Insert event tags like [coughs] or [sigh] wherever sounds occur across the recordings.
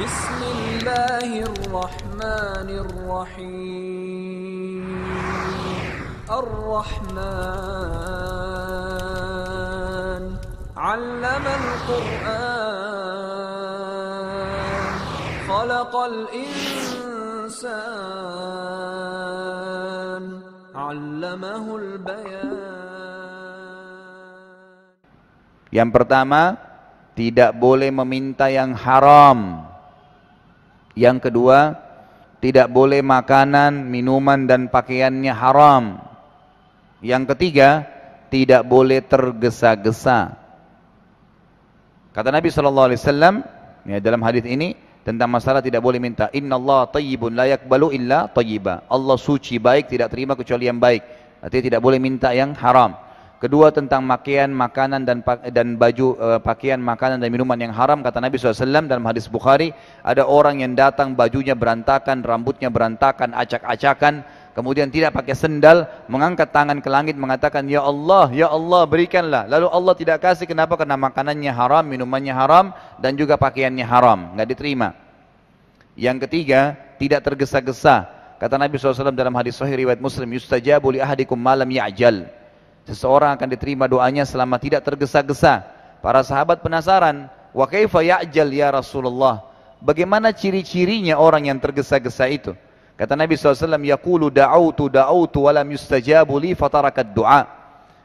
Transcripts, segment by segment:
بسم الله الرحمن الرحيم الرحمن علم القرآن خلق الإنسان علمه البيان Yang pertama, tidak boleh meminta yang haram. Yang kedua, tidak boleh makanan, minuman dan pakaiannya haram. Yang ketiga, tidak boleh tergesa-gesa. Kata Nabi Shallallahu alaihi wasallam ya dalam hadis ini tentang masalah tidak boleh minta Inna Allah tayyibun layak balu illa tayyiba Allah suci baik tidak terima kecuali yang baik artinya tidak boleh minta yang haram Kedua tentang pakaian, makanan dan dan baju e, pakaian, makanan dan minuman yang haram kata Nabi SAW dalam hadis Bukhari ada orang yang datang bajunya berantakan, rambutnya berantakan, acak-acakan, kemudian tidak pakai sendal, mengangkat tangan ke langit mengatakan ya Allah, ya Allah berikanlah. Lalu Allah tidak kasih kenapa? Karena makanannya haram, minumannya haram dan juga pakaiannya haram, nggak diterima. Yang ketiga, tidak tergesa-gesa. Kata Nabi SAW dalam hadis sahih riwayat Muslim, yustajabu li ahadikum malam ya'jal. Seseorang akan diterima doanya selama tidak tergesa-gesa. Para sahabat penasaran, wa kaifa ya'jal ya Rasulullah? Bagaimana ciri-cirinya orang yang tergesa-gesa itu? Kata Nabi SAW, Yaqulu da'autu da'autu walam yustajabu li fatarakat du'a.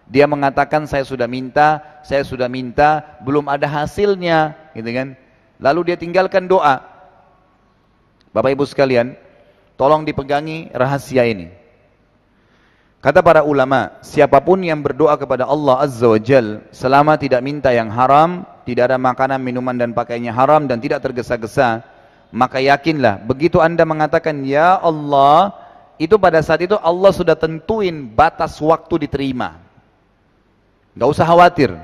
Dia mengatakan, saya sudah minta, saya sudah minta, belum ada hasilnya. Gitu kan? Lalu dia tinggalkan doa. Bapak Ibu sekalian, tolong dipegangi rahasia ini. Kata para ulama, siapapun yang berdoa kepada Allah Azza wa Jal, selama tidak minta yang haram, tidak ada makanan, minuman dan pakaiannya haram dan tidak tergesa-gesa, maka yakinlah, begitu anda mengatakan, Ya Allah, itu pada saat itu Allah sudah tentuin batas waktu diterima. Gak usah khawatir.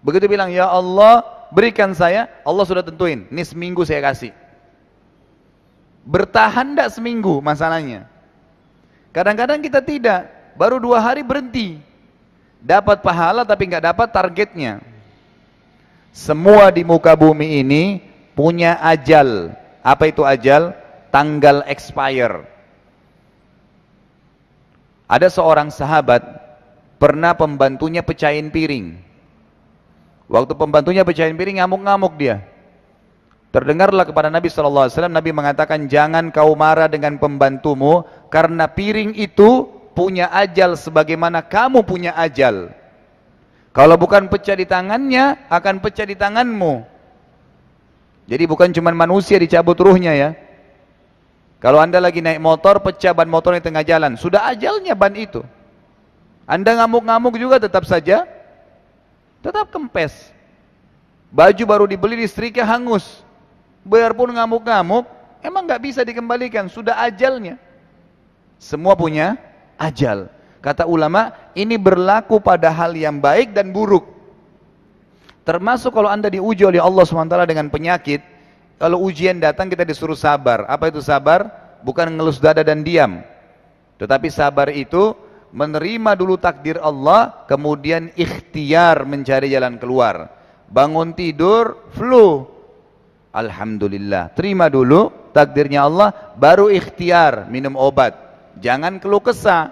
Begitu bilang, Ya Allah, berikan saya, Allah sudah tentuin, ini seminggu saya kasih. Bertahan tidak seminggu masalahnya. Kadang-kadang kita tidak, baru dua hari berhenti. Dapat pahala tapi nggak dapat targetnya. Semua di muka bumi ini punya ajal. Apa itu ajal? Tanggal expire. Ada seorang sahabat pernah pembantunya pecahin piring. Waktu pembantunya pecahin piring ngamuk-ngamuk dia. Terdengarlah kepada Nabi SAW, Nabi mengatakan jangan kau marah dengan pembantumu karena piring itu punya ajal sebagaimana kamu punya ajal. Kalau bukan pecah di tangannya, akan pecah di tanganmu. Jadi bukan cuma manusia dicabut ruhnya ya. Kalau anda lagi naik motor, pecah ban motor di tengah jalan. Sudah ajalnya ban itu. Anda ngamuk-ngamuk juga tetap saja, tetap kempes. Baju baru dibeli listriknya hangus. Biarpun ngamuk-ngamuk, emang nggak bisa dikembalikan. Sudah ajalnya. Semua punya ajal. Kata ulama, ini berlaku pada hal yang baik dan buruk. Termasuk kalau anda diuji oleh Allah SWT dengan penyakit, kalau ujian datang kita disuruh sabar. Apa itu sabar? Bukan ngelus dada dan diam. Tetapi sabar itu menerima dulu takdir Allah, kemudian ikhtiar mencari jalan keluar. Bangun tidur, flu. Alhamdulillah. Terima dulu takdirnya Allah, baru ikhtiar minum obat Jangan keluh kesah.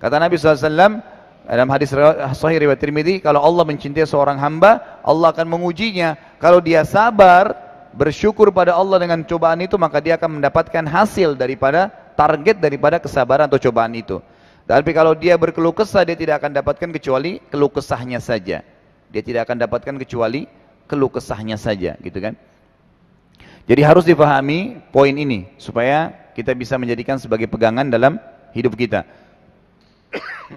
Kata Nabi SAW, dalam hadis sahih riwayat Tirmidzi, kalau Allah mencintai seorang hamba, Allah akan mengujinya. Kalau dia sabar, bersyukur pada Allah dengan cobaan itu, maka dia akan mendapatkan hasil daripada target daripada kesabaran atau cobaan itu. Tapi kalau dia berkeluh kesah, dia tidak akan dapatkan kecuali keluh kesahnya saja. Dia tidak akan dapatkan kecuali keluh kesahnya saja, gitu kan? Jadi harus difahami poin ini supaya kita bisa menjadikan sebagai pegangan dalam hidup kita. [coughs]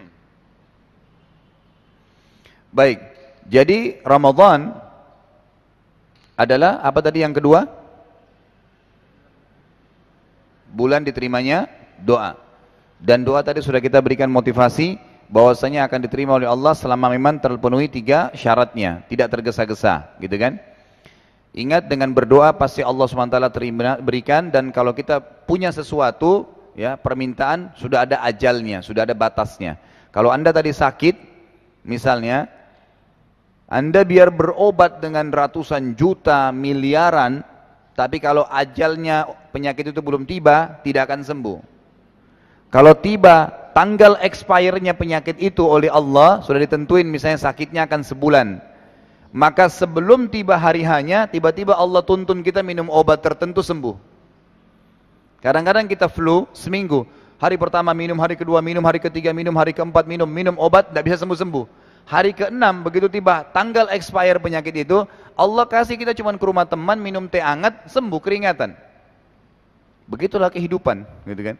Baik, jadi Ramadhan adalah apa tadi yang kedua? Bulan diterimanya doa. Dan doa tadi sudah kita berikan motivasi bahwasanya akan diterima oleh Allah selama memang terpenuhi tiga syaratnya, tidak tergesa-gesa, gitu kan? Ingat dengan berdoa pasti Allah SWT terima, berikan dan kalau kita punya sesuatu ya permintaan sudah ada ajalnya, sudah ada batasnya. Kalau Anda tadi sakit misalnya Anda biar berobat dengan ratusan juta miliaran tapi kalau ajalnya penyakit itu belum tiba tidak akan sembuh. Kalau tiba tanggal expirednya penyakit itu oleh Allah sudah ditentuin misalnya sakitnya akan sebulan maka sebelum tiba hari hanya, tiba-tiba Allah tuntun kita minum obat tertentu sembuh. Kadang-kadang kita flu seminggu. Hari pertama minum, hari kedua minum, hari ketiga minum, hari keempat minum, minum obat, tidak bisa sembuh-sembuh. Hari keenam begitu tiba tanggal expire penyakit itu, Allah kasih kita cuma ke rumah teman minum teh hangat, sembuh keringatan. Begitulah kehidupan, gitu kan?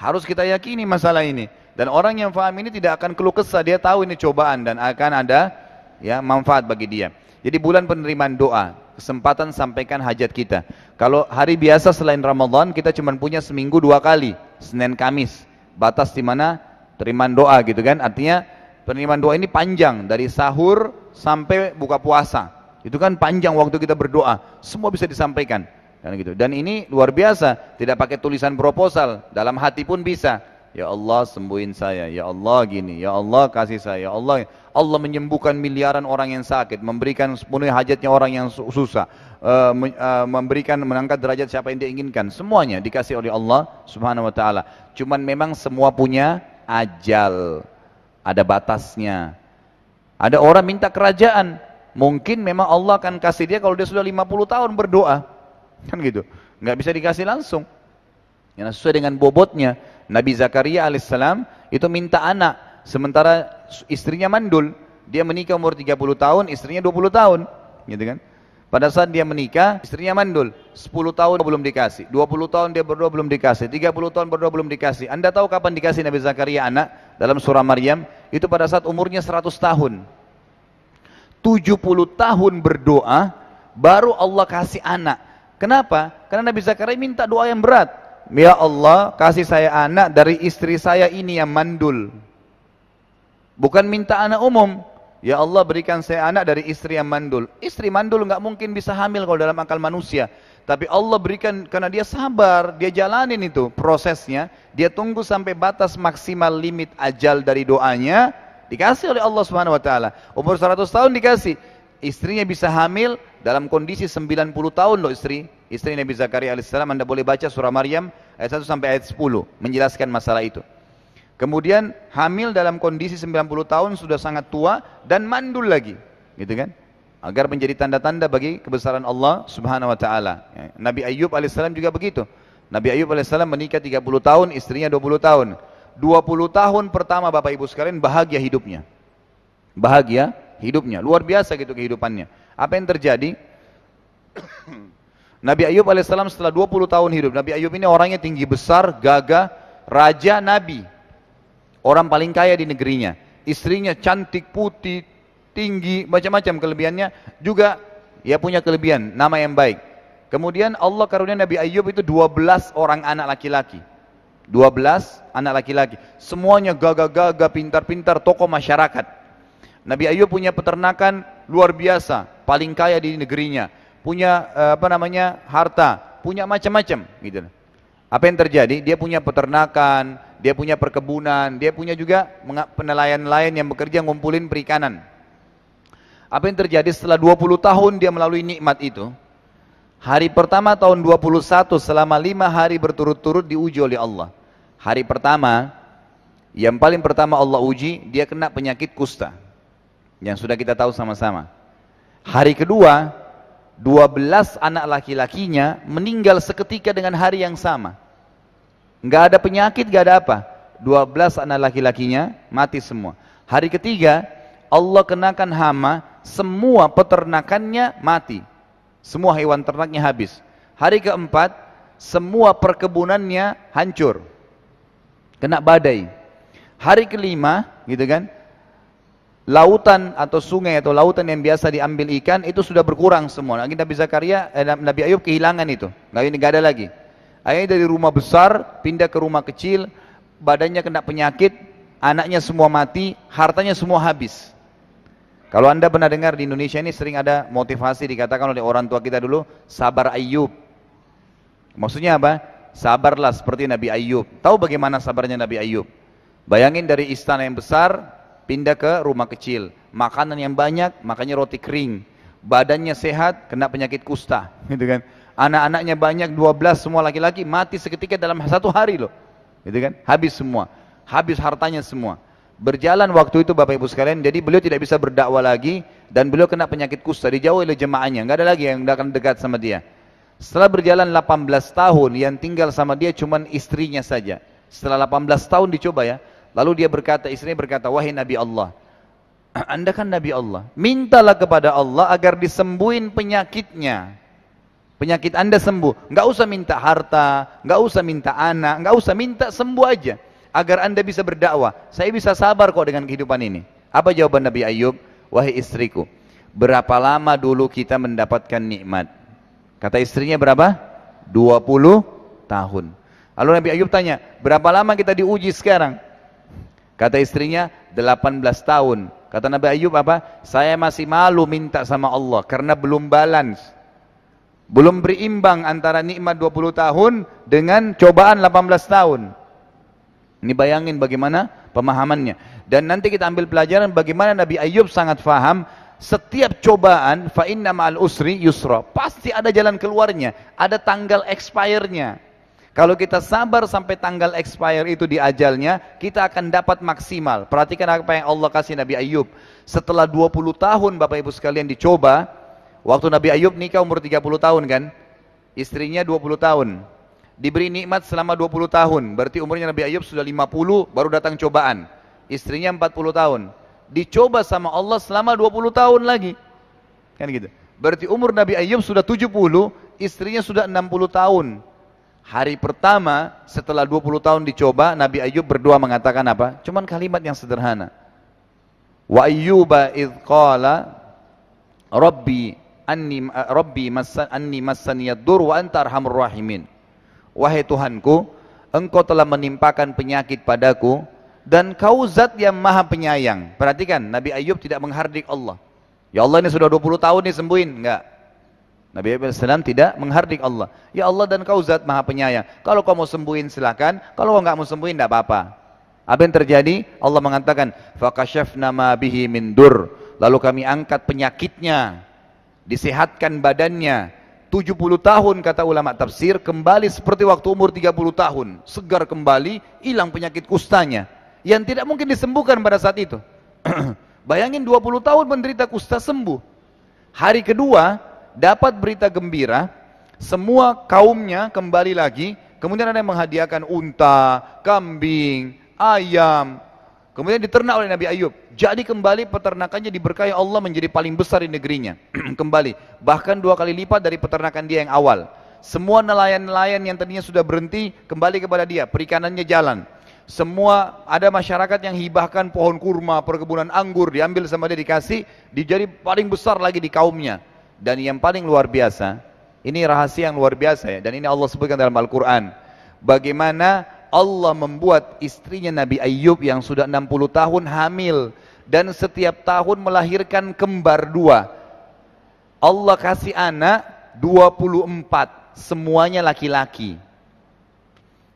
Harus kita yakini masalah ini. Dan orang yang faham ini tidak akan keluh kesah, dia tahu ini cobaan dan akan ada ya manfaat bagi dia. Jadi bulan penerimaan doa, kesempatan sampaikan hajat kita. Kalau hari biasa selain Ramadan kita cuma punya seminggu dua kali, Senin Kamis. Batas di mana penerimaan doa gitu kan. Artinya penerimaan doa ini panjang dari sahur sampai buka puasa. Itu kan panjang waktu kita berdoa, semua bisa disampaikan. Dan, gitu. Dan ini luar biasa, tidak pakai tulisan proposal, dalam hati pun bisa. Ya Allah sembuhin saya, ya Allah gini, ya Allah kasih saya, ya Allah. Allah menyembuhkan miliaran orang yang sakit, memberikan sepenuhnya hajatnya orang yang susah, eh, eh, memberikan menangkat derajat siapa yang diinginkan. Semuanya dikasih oleh Allah Subhanahu wa taala. Cuman memang semua punya ajal. Ada batasnya. Ada orang minta kerajaan, mungkin memang Allah akan kasih dia kalau dia sudah 50 tahun berdoa. Kan gitu. Enggak bisa dikasih langsung. Yang sesuai dengan bobotnya. Nabi Zakaria alaihissalam itu minta anak, Sementara istrinya mandul, dia menikah umur 30 tahun, istrinya 20 tahun, gitu kan? Pada saat dia menikah, istrinya mandul. 10 tahun belum dikasih, 20 tahun dia berdua belum dikasih, 30 tahun berdua belum dikasih. Anda tahu kapan dikasih Nabi Zakaria anak? Dalam surah Maryam, itu pada saat umurnya 100 tahun. 70 tahun berdoa, baru Allah kasih anak. Kenapa? Karena Nabi Zakaria minta doa yang berat. Ya Allah, kasih saya anak dari istri saya ini yang mandul. Bukan minta anak umum. Ya Allah berikan saya anak dari istri yang mandul. Istri mandul nggak mungkin bisa hamil kalau dalam akal manusia. Tapi Allah berikan karena dia sabar, dia jalanin itu prosesnya. Dia tunggu sampai batas maksimal limit ajal dari doanya. Dikasih oleh Allah Subhanahu Wa Taala. Umur 100 tahun dikasih. Istrinya bisa hamil dalam kondisi 90 tahun loh istri. Istri Nabi Zakaria alaihissalam Anda boleh baca surah Maryam ayat 1 sampai ayat 10 menjelaskan masalah itu. Kemudian hamil dalam kondisi 90 tahun sudah sangat tua dan mandul lagi, gitu kan? Agar menjadi tanda-tanda bagi kebesaran Allah Subhanahu wa taala. Ya, nabi Ayub alaihissalam juga begitu. Nabi Ayub alaihissalam menikah 30 tahun, istrinya 20 tahun. 20 tahun pertama Bapak Ibu sekalian bahagia hidupnya. Bahagia hidupnya, luar biasa gitu kehidupannya. Apa yang terjadi? [coughs] Nabi Ayub alaihissalam setelah 20 tahun hidup, Nabi Ayub ini orangnya tinggi besar, gagah, raja nabi Orang paling kaya di negerinya. Istrinya cantik, putih, tinggi, macam-macam kelebihannya. Juga ya punya kelebihan, nama yang baik. Kemudian Allah karunia Nabi Ayub itu 12 orang anak laki-laki. 12 anak laki-laki. Semuanya gagah-gagah, pintar-pintar, tokoh masyarakat. Nabi Ayub punya peternakan luar biasa, paling kaya di negerinya. Punya eh, apa namanya? harta, punya macam-macam gitu. Apa yang terjadi? Dia punya peternakan, dia punya perkebunan, dia punya juga penelayan lain yang bekerja ngumpulin perikanan. Apa yang terjadi setelah 20 tahun dia melalui nikmat itu? Hari pertama tahun 21 selama 5 hari berturut-turut diuji oleh Allah. Hari pertama, yang paling pertama Allah uji, dia kena penyakit kusta. Yang sudah kita tahu sama-sama. Hari kedua, 12 anak laki-lakinya meninggal seketika dengan hari yang sama. Nggak ada penyakit, nggak ada apa. 12 anak laki-lakinya mati semua. Hari ketiga, Allah kenakan hama, semua peternakannya mati. Semua hewan ternaknya habis. Hari keempat, semua perkebunannya hancur. Kena badai. Hari kelima, gitu kan, lautan atau sungai atau lautan yang biasa diambil ikan itu sudah berkurang semua. lagi nabi Zakaria eh, Nabi Ayub kehilangan itu. Nggak, nggak ada lagi. Akhirnya dari rumah besar pindah ke rumah kecil, badannya kena penyakit, anaknya semua mati, hartanya semua habis. Kalau anda pernah dengar di Indonesia ini sering ada motivasi dikatakan oleh orang tua kita dulu, sabar Ayub. Maksudnya apa? Sabarlah seperti Nabi Ayub. Tahu bagaimana sabarnya Nabi Ayub? Bayangin dari istana yang besar, pindah ke rumah kecil. Makanan yang banyak, makanya roti kering. Badannya sehat, kena penyakit kusta. [laughs] Gitu kan? anak-anaknya banyak 12 semua laki-laki mati seketika dalam satu hari loh gitu kan habis semua habis hartanya semua berjalan waktu itu Bapak Ibu sekalian jadi beliau tidak bisa berdakwah lagi dan beliau kena penyakit kusta dijauhi oleh jemaahnya nggak ada lagi yang akan dekat sama dia setelah berjalan 18 tahun yang tinggal sama dia cuman istrinya saja setelah 18 tahun dicoba ya lalu dia berkata istrinya berkata wahai Nabi Allah [clears throat] anda kan Nabi Allah mintalah kepada Allah agar disembuhin penyakitnya Penyakit anda sembuh. Enggak usah minta harta, enggak usah minta anak, enggak usah minta sembuh aja. Agar anda bisa berdakwah. Saya bisa sabar kok dengan kehidupan ini. Apa jawaban Nabi Ayub? Wahai istriku, berapa lama dulu kita mendapatkan nikmat? Kata istrinya berapa? 20 tahun. Lalu Nabi Ayub tanya, berapa lama kita diuji sekarang? Kata istrinya, 18 tahun. Kata Nabi Ayub apa? Saya masih malu minta sama Allah karena belum balance. Belum berimbang antara nikmat 20 tahun dengan cobaan 18 tahun. Ini bayangin bagaimana pemahamannya. Dan nanti kita ambil pelajaran bagaimana Nabi Ayub sangat faham setiap cobaan fa inna ma'al usri yusra pasti ada jalan keluarnya ada tanggal expire kalau kita sabar sampai tanggal expire itu di ajalnya kita akan dapat maksimal perhatikan apa yang Allah kasih Nabi Ayub setelah 20 tahun Bapak Ibu sekalian dicoba Waktu Nabi Ayub nikah umur 30 tahun kan? Istrinya 20 tahun. Diberi nikmat selama 20 tahun. Berarti umurnya Nabi Ayub sudah 50 baru datang cobaan. Istrinya 40 tahun. Dicoba sama Allah selama 20 tahun lagi. Kan gitu. Berarti umur Nabi Ayub sudah 70, istrinya sudah 60 tahun. Hari pertama setelah 20 tahun dicoba, Nabi Ayub berdoa mengatakan apa? Cuman kalimat yang sederhana. Wa ayyuba idh qala Rabbi anni eh, rabbi massan anni massani yadur wa anta arhamur rahimin. Wahai Tuhanku, engkau telah menimpakan penyakit padaku dan kau zat yang maha penyayang. Perhatikan, Nabi Ayub tidak menghardik Allah. Ya Allah ini sudah 20 tahun nih sembuhin, enggak. Nabi Ayub AS tidak menghardik Allah. Ya Allah dan kau zat maha penyayang. Kalau kau mau sembuhin silakan, kalau kau enggak mau sembuhin enggak apa-apa. Apa yang terjadi? Allah mengatakan, fakashaf nama bihi مِنْ دُرْ Lalu kami angkat penyakitnya disehatkan badannya 70 tahun kata ulama tafsir kembali seperti waktu umur 30 tahun segar kembali hilang penyakit kustanya yang tidak mungkin disembuhkan pada saat itu [clears throat] bayangin 20 tahun menderita kusta sembuh hari kedua dapat berita gembira semua kaumnya kembali lagi kemudian ada yang menghadiahkan unta, kambing, ayam kemudian diternak oleh Nabi Ayub jadi kembali peternakannya diberkahi Allah menjadi paling besar di negerinya. [clears throat] kembali. Bahkan dua kali lipat dari peternakan dia yang awal. Semua nelayan-nelayan yang tadinya sudah berhenti kembali kepada dia. Perikanannya jalan. Semua ada masyarakat yang hibahkan pohon kurma, perkebunan anggur diambil sama dia dikasih, dijadi paling besar lagi di kaumnya. Dan yang paling luar biasa, ini rahasia yang luar biasa ya dan ini Allah sebutkan dalam Al-Qur'an. Bagaimana Allah membuat istrinya Nabi Ayub yang sudah 60 tahun hamil dan setiap tahun melahirkan kembar dua. Allah kasih anak 24, semuanya laki-laki.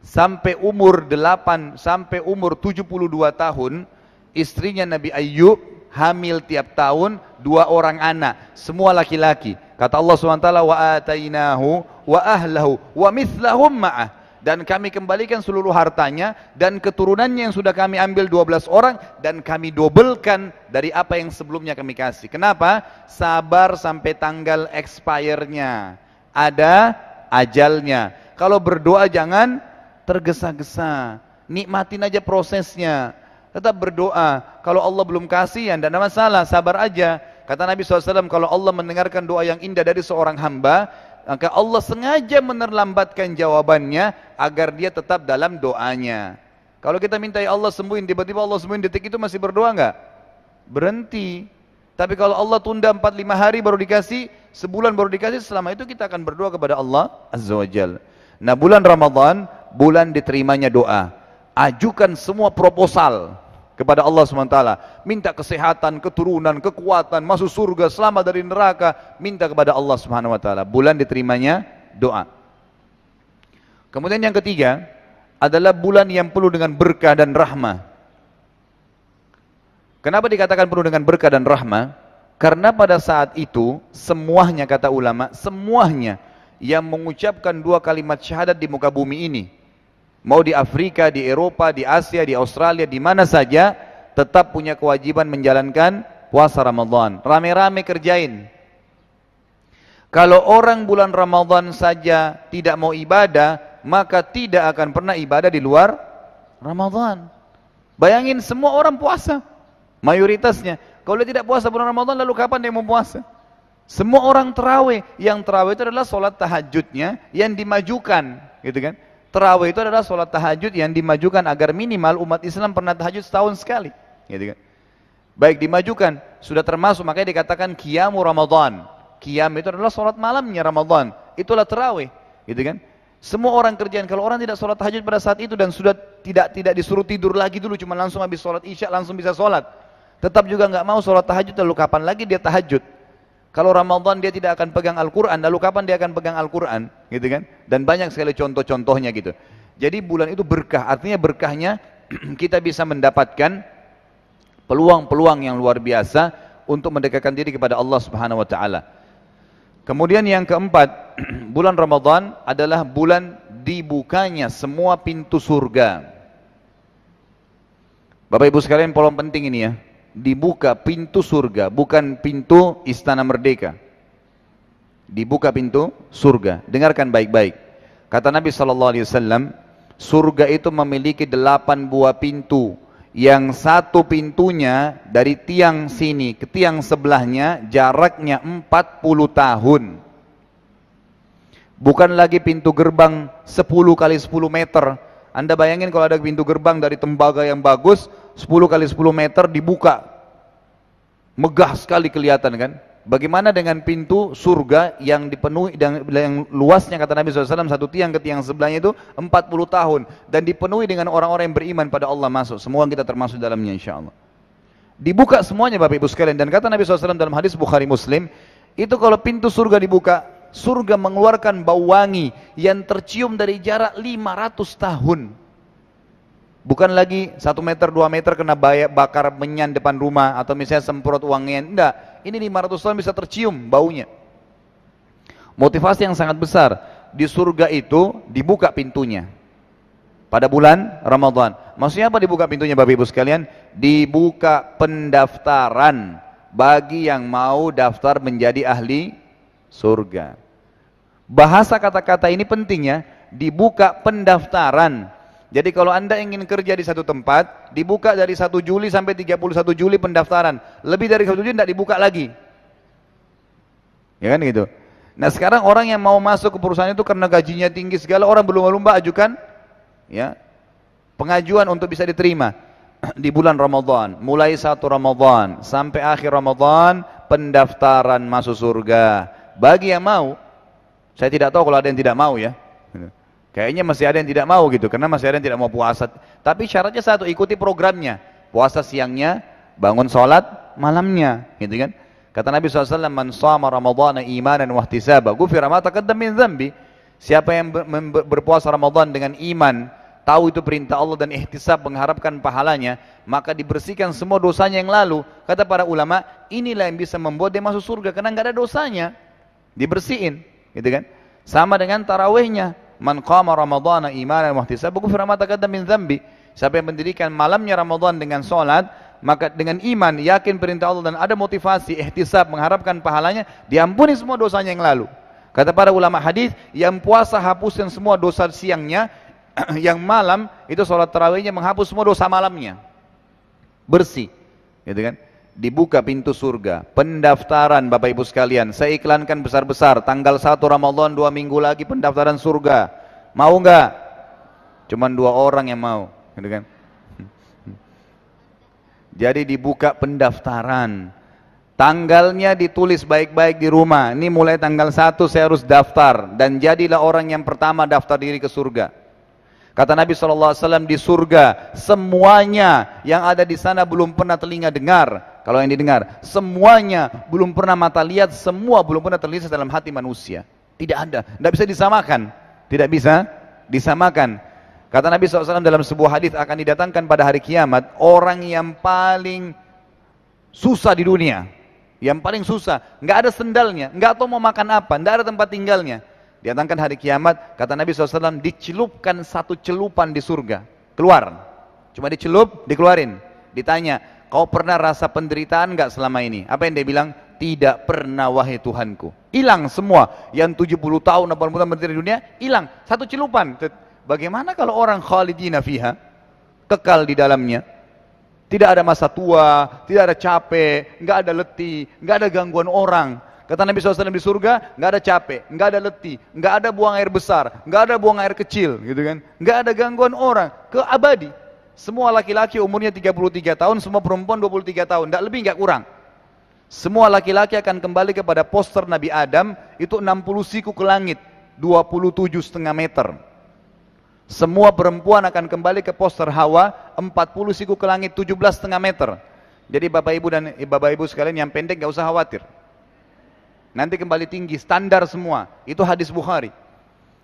Sampai umur 8, sampai umur 72 tahun, istrinya Nabi Ayub hamil tiap tahun dua orang anak, semua laki-laki. Kata Allah SWT, wa atainahu wa ahlahu wa mislahum ma'ah dan kami kembalikan seluruh hartanya dan keturunannya yang sudah kami ambil 12 orang dan kami dobelkan dari apa yang sebelumnya kami kasih. Kenapa? Sabar sampai tanggal expire-nya. Ada ajalnya. Kalau berdoa jangan tergesa-gesa. Nikmatin aja prosesnya. Tetap berdoa. Kalau Allah belum kasih ya tidak ada masalah, sabar aja. Kata Nabi SAW, kalau Allah mendengarkan doa yang indah dari seorang hamba, maka Allah sengaja menerlambatkan jawabannya agar dia tetap dalam doanya. Kalau kita minta ya Allah sembuhin, tiba-tiba Allah sembuhin detik itu masih berdoa enggak? Berhenti. Tapi kalau Allah tunda 4-5 hari baru dikasih, sebulan baru dikasih, selama itu kita akan berdoa kepada Allah Azza wa Jal. Nah bulan Ramadan, bulan diterimanya doa. Ajukan semua proposal kepada Allah SWT. Minta kesehatan, keturunan, kekuatan, masuk surga, selamat dari neraka. Minta kepada Allah SWT. Bulan diterimanya doa. Kemudian yang ketiga adalah bulan yang penuh dengan berkah dan rahmah. Kenapa dikatakan penuh dengan berkah dan rahmah? Karena pada saat itu semuanya kata ulama, semuanya yang mengucapkan dua kalimat syahadat di muka bumi ini Mau di Afrika, di Eropa, di Asia, di Australia, di mana saja, tetap punya kewajiban menjalankan puasa Ramadan. Rame-rame kerjain. Kalau orang bulan Ramadan saja tidak mau ibadah, maka tidak akan pernah ibadah di luar Ramadan. Bayangin semua orang puasa, mayoritasnya. Kalau dia tidak puasa bulan Ramadan, lalu kapan dia mau puasa? Semua orang terawih, yang terawih itu adalah sholat tahajudnya yang dimajukan, gitu kan? Terawih itu adalah sholat tahajud yang dimajukan agar minimal umat Islam pernah tahajud setahun sekali. Gitu kan. Baik dimajukan, sudah termasuk makanya dikatakan kiamu Ramadan. Kiam itu adalah sholat malamnya Ramadan. Itulah terawih. Gitu kan. Semua orang kerjaan, kalau orang tidak sholat tahajud pada saat itu dan sudah tidak tidak disuruh tidur lagi dulu, cuma langsung habis sholat isya langsung bisa sholat. Tetap juga nggak mau sholat tahajud, lalu kapan lagi dia tahajud? Kalau Ramadan dia tidak akan pegang Al-Quran, lalu kapan dia akan pegang Al-Quran? Gitu kan? Dan banyak sekali contoh-contohnya gitu. Jadi bulan itu berkah, artinya berkahnya [clears throat] kita bisa mendapatkan peluang-peluang yang luar biasa untuk mendekatkan diri kepada Allah Subhanahu wa taala. Kemudian yang keempat, [clears throat] bulan Ramadan adalah bulan dibukanya semua pintu surga. Bapak Ibu sekalian, poin penting ini ya dibuka pintu surga, bukan pintu istana merdeka. Dibuka pintu surga. Dengarkan baik-baik. Kata Nabi sallallahu alaihi wasallam, surga itu memiliki delapan buah pintu. Yang satu pintunya dari tiang sini ke tiang sebelahnya jaraknya empat puluh tahun. Bukan lagi pintu gerbang sepuluh kali sepuluh meter. Anda bayangin kalau ada pintu gerbang dari tembaga yang bagus, 10 kali 10 meter dibuka. Megah sekali kelihatan kan? Bagaimana dengan pintu surga yang dipenuhi dan yang luasnya kata Nabi SAW satu tiang ke tiang sebelahnya itu 40 tahun dan dipenuhi dengan orang-orang yang beriman pada Allah masuk. Semua kita termasuk dalamnya insya Allah. Dibuka semuanya Bapak Ibu sekalian dan kata Nabi SAW dalam hadis Bukhari Muslim itu kalau pintu surga dibuka surga mengeluarkan bau wangi yang tercium dari jarak 500 tahun Bukan lagi satu meter, dua meter kena bayar bakar menyan depan rumah atau misalnya semprot uangnya. Enggak, ini 500 tahun bisa tercium baunya. Motivasi yang sangat besar. Di surga itu dibuka pintunya. Pada bulan Ramadan. Maksudnya apa dibuka pintunya Bapak Ibu sekalian? Dibuka pendaftaran bagi yang mau daftar menjadi ahli surga. Bahasa kata-kata ini pentingnya dibuka pendaftaran jadi kalau Anda ingin kerja di satu tempat, dibuka dari 1 Juli sampai 31 Juli pendaftaran. Lebih dari 1 Juli tidak dibuka lagi. Ya kan gitu. Nah sekarang orang yang mau masuk ke perusahaan itu karena gajinya tinggi segala, orang lumba-lumba ajukan ya pengajuan untuk bisa diterima di bulan Ramadan. Mulai satu Ramadan sampai akhir Ramadan pendaftaran masuk surga. Bagi yang mau, saya tidak tahu kalau ada yang tidak mau ya. Kayaknya masih ada yang tidak mau gitu, karena masih ada yang tidak mau puasa. Tapi syaratnya satu, ikuti programnya. Puasa siangnya, bangun sholat, malamnya. Gitu kan? Kata Nabi SAW, Man sama dan imanan wahtisaba, gufira mata taqaddam min zambi. Siapa yang berpuasa Ramadhan dengan iman, tahu itu perintah Allah dan ihtisab mengharapkan pahalanya, maka dibersihkan semua dosanya yang lalu. Kata para ulama, inilah yang bisa membuat dia masuk surga, karena nggak ada dosanya. Dibersihin, gitu kan. Sama dengan tarawehnya, man qama ramadhana imanan wa ihtisaban ghufira ma taqaddam min dzambi. Siapa yang mendirikan malamnya Ramadan dengan salat, maka dengan iman yakin perintah Allah dan ada motivasi ihtisab mengharapkan pahalanya, diampuni semua dosanya yang lalu. Kata para ulama hadis, yang puasa hapusin semua dosa siangnya, [clears throat] yang malam itu sholat tarawihnya menghapus semua dosa malamnya. Bersih. Gitu kan? dibuka pintu surga. Pendaftaran Bapak Ibu sekalian, saya iklankan besar-besar tanggal 1 Ramadan dua minggu lagi pendaftaran surga. Mau nggak? Cuman dua orang yang mau, gitu kan? Jadi dibuka pendaftaran. Tanggalnya ditulis baik-baik di rumah. Ini mulai tanggal 1 saya harus daftar dan jadilah orang yang pertama daftar diri ke surga. Kata Nabi SAW di surga, semuanya yang ada di sana belum pernah telinga dengar, kalau yang didengar, semuanya belum pernah mata lihat, semua belum pernah terlihat dalam hati manusia. Tidak ada, tidak bisa disamakan. Tidak bisa disamakan. Kata Nabi SAW dalam sebuah hadis akan didatangkan pada hari kiamat orang yang paling susah di dunia, yang paling susah, nggak ada sendalnya, nggak tahu mau makan apa, nggak ada tempat tinggalnya. Didatangkan hari kiamat, kata Nabi SAW dicelupkan satu celupan di surga, keluar, cuma dicelup, dikeluarin. Ditanya, kau pernah rasa penderitaan nggak selama ini? Apa yang dia bilang? Tidak pernah wahai Tuhanku. Hilang semua. Yang 70 tahun, 80 tahun berdiri di dunia, hilang. Satu celupan. Bagaimana kalau orang khalidina fiha, kekal di dalamnya, tidak ada masa tua, tidak ada capek, nggak ada letih, nggak ada gangguan orang. Kata Nabi SAW di surga, nggak ada capek, nggak ada letih, nggak ada buang air besar, nggak ada buang air kecil, gitu kan? Nggak ada gangguan orang, ke abadi. Semua laki-laki umurnya 33 tahun, semua perempuan 23 tahun, tidak lebih, tidak kurang. Semua laki-laki akan kembali kepada poster Nabi Adam, itu 60 siku ke langit, 27 setengah meter. Semua perempuan akan kembali ke poster Hawa, 40 siku ke langit, 17 setengah meter. Jadi bapak ibu dan eh, bapak ibu sekalian yang pendek gak usah khawatir. Nanti kembali tinggi, standar semua. Itu hadis Bukhari.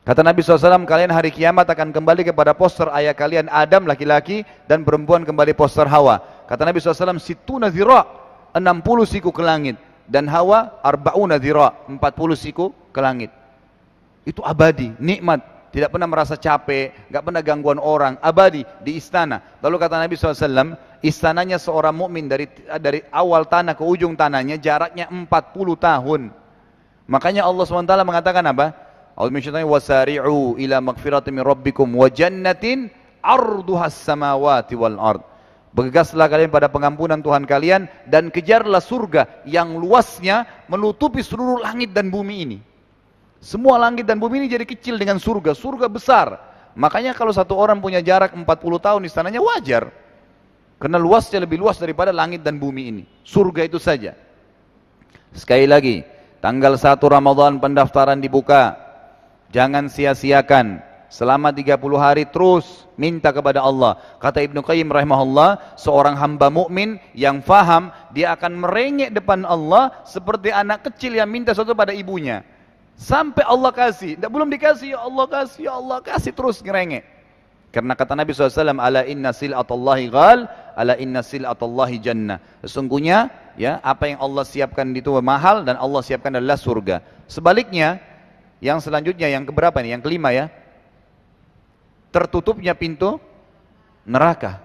Kata Nabi SAW, kalian hari kiamat akan kembali kepada poster ayah kalian Adam laki-laki dan perempuan kembali poster Hawa. Kata Nabi SAW, situ nazira, 60 siku ke langit. Dan Hawa, arba'u nazira, 40 siku ke langit. Itu abadi, nikmat. Tidak pernah merasa capek, tidak pernah gangguan orang, abadi di istana. Lalu kata Nabi SAW, istananya seorang mukmin dari dari awal tanah ke ujung tanahnya jaraknya 40 tahun. Makanya Allah SWT mengatakan apa? Allah mencintai wasari'u ila magfirati min rabbikum wa jannatin arduhas samawati wal ard. Bergegaslah kalian pada pengampunan Tuhan kalian dan kejarlah surga yang luasnya menutupi seluruh langit dan bumi ini. Semua langit dan bumi ini jadi kecil dengan surga, surga besar. Makanya kalau satu orang punya jarak 40 tahun di sananya wajar. Karena luasnya lebih luas daripada langit dan bumi ini. Surga itu saja. Sekali lagi, tanggal 1 Ramadan pendaftaran dibuka. Jangan sia-siakan. Selama 30 hari terus minta kepada Allah. Kata Ibnu Qayyim rahimahullah, seorang hamba mukmin yang faham, dia akan merengek depan Allah seperti anak kecil yang minta sesuatu pada ibunya. Sampai Allah kasih. Tidak belum dikasih, ya Allah kasih, ya Allah kasih terus ngerengek. Karena kata Nabi SAW, ala inna sil'atallahi ghal, ala inna sil'atallahi jannah. Sesungguhnya, ya, apa yang Allah siapkan itu mahal dan Allah siapkan adalah surga. Sebaliknya, yang selanjutnya yang keberapa nih? Yang kelima ya. Tertutupnya pintu neraka.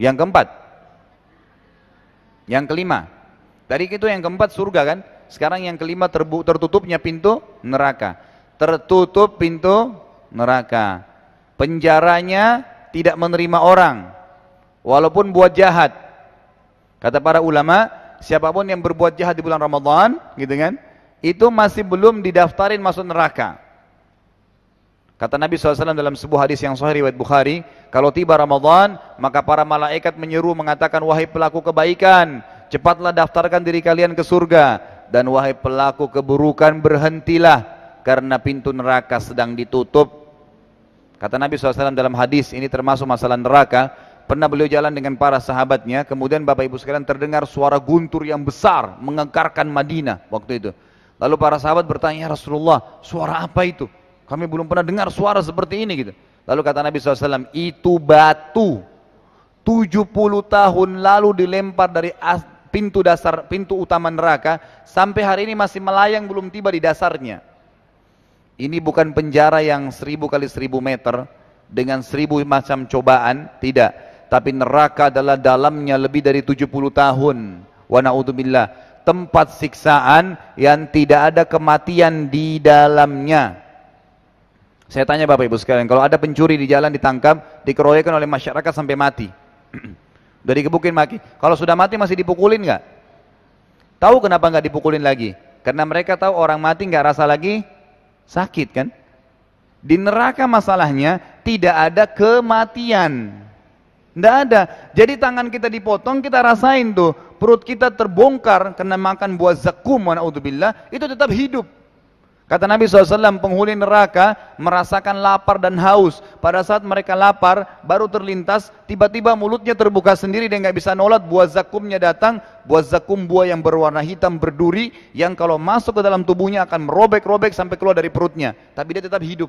Yang keempat. Yang kelima. Tadi itu yang keempat surga kan? Sekarang yang kelima tertutupnya pintu neraka. Tertutup pintu neraka. Penjaranya tidak menerima orang. Walaupun buat jahat. Kata para ulama, siapapun yang berbuat jahat di bulan Ramadan, gitu kan? itu masih belum didaftarin masuk neraka. Kata Nabi SAW dalam sebuah hadis yang sahih riwayat Bukhari, kalau tiba Ramadan, maka para malaikat menyeru mengatakan, wahai pelaku kebaikan, cepatlah daftarkan diri kalian ke surga. Dan wahai pelaku keburukan, berhentilah, karena pintu neraka sedang ditutup. Kata Nabi SAW dalam hadis, ini termasuk masalah neraka, pernah beliau jalan dengan para sahabatnya, kemudian Bapak Ibu sekalian terdengar suara guntur yang besar, mengengkarkan Madinah waktu itu. Lalu para sahabat bertanya, ya Rasulullah, suara apa itu? Kami belum pernah dengar suara seperti ini gitu. Lalu kata Nabi SAW, itu batu 70 tahun lalu dilempar dari pintu dasar, pintu utama neraka, sampai hari ini masih melayang belum tiba di dasarnya. Ini bukan penjara yang seribu kali seribu meter dengan seribu macam cobaan, tidak. Tapi neraka adalah dalamnya lebih dari 70 tahun. Wa na'udzubillah tempat siksaan yang tidak ada kematian di dalamnya. Saya tanya Bapak Ibu sekalian, kalau ada pencuri di jalan ditangkap, dikeroyokkan oleh masyarakat sampai mati. [clears throat] dari kebukin maki. Kalau sudah mati masih dipukulin nggak? Tahu kenapa nggak dipukulin lagi? Karena mereka tahu orang mati nggak rasa lagi sakit kan? Di neraka masalahnya tidak ada kematian. Tidak ada. Jadi tangan kita dipotong, kita rasain tuh. Perut kita terbongkar karena makan buah zakum, wa'udzubillah, itu tetap hidup. Kata Nabi SAW, penghuni neraka merasakan lapar dan haus. Pada saat mereka lapar, baru terlintas, tiba-tiba mulutnya terbuka sendiri, dia nggak bisa nolat, buah zakumnya datang, buah zakum buah yang berwarna hitam berduri, yang kalau masuk ke dalam tubuhnya akan merobek-robek sampai keluar dari perutnya. Tapi dia tetap hidup.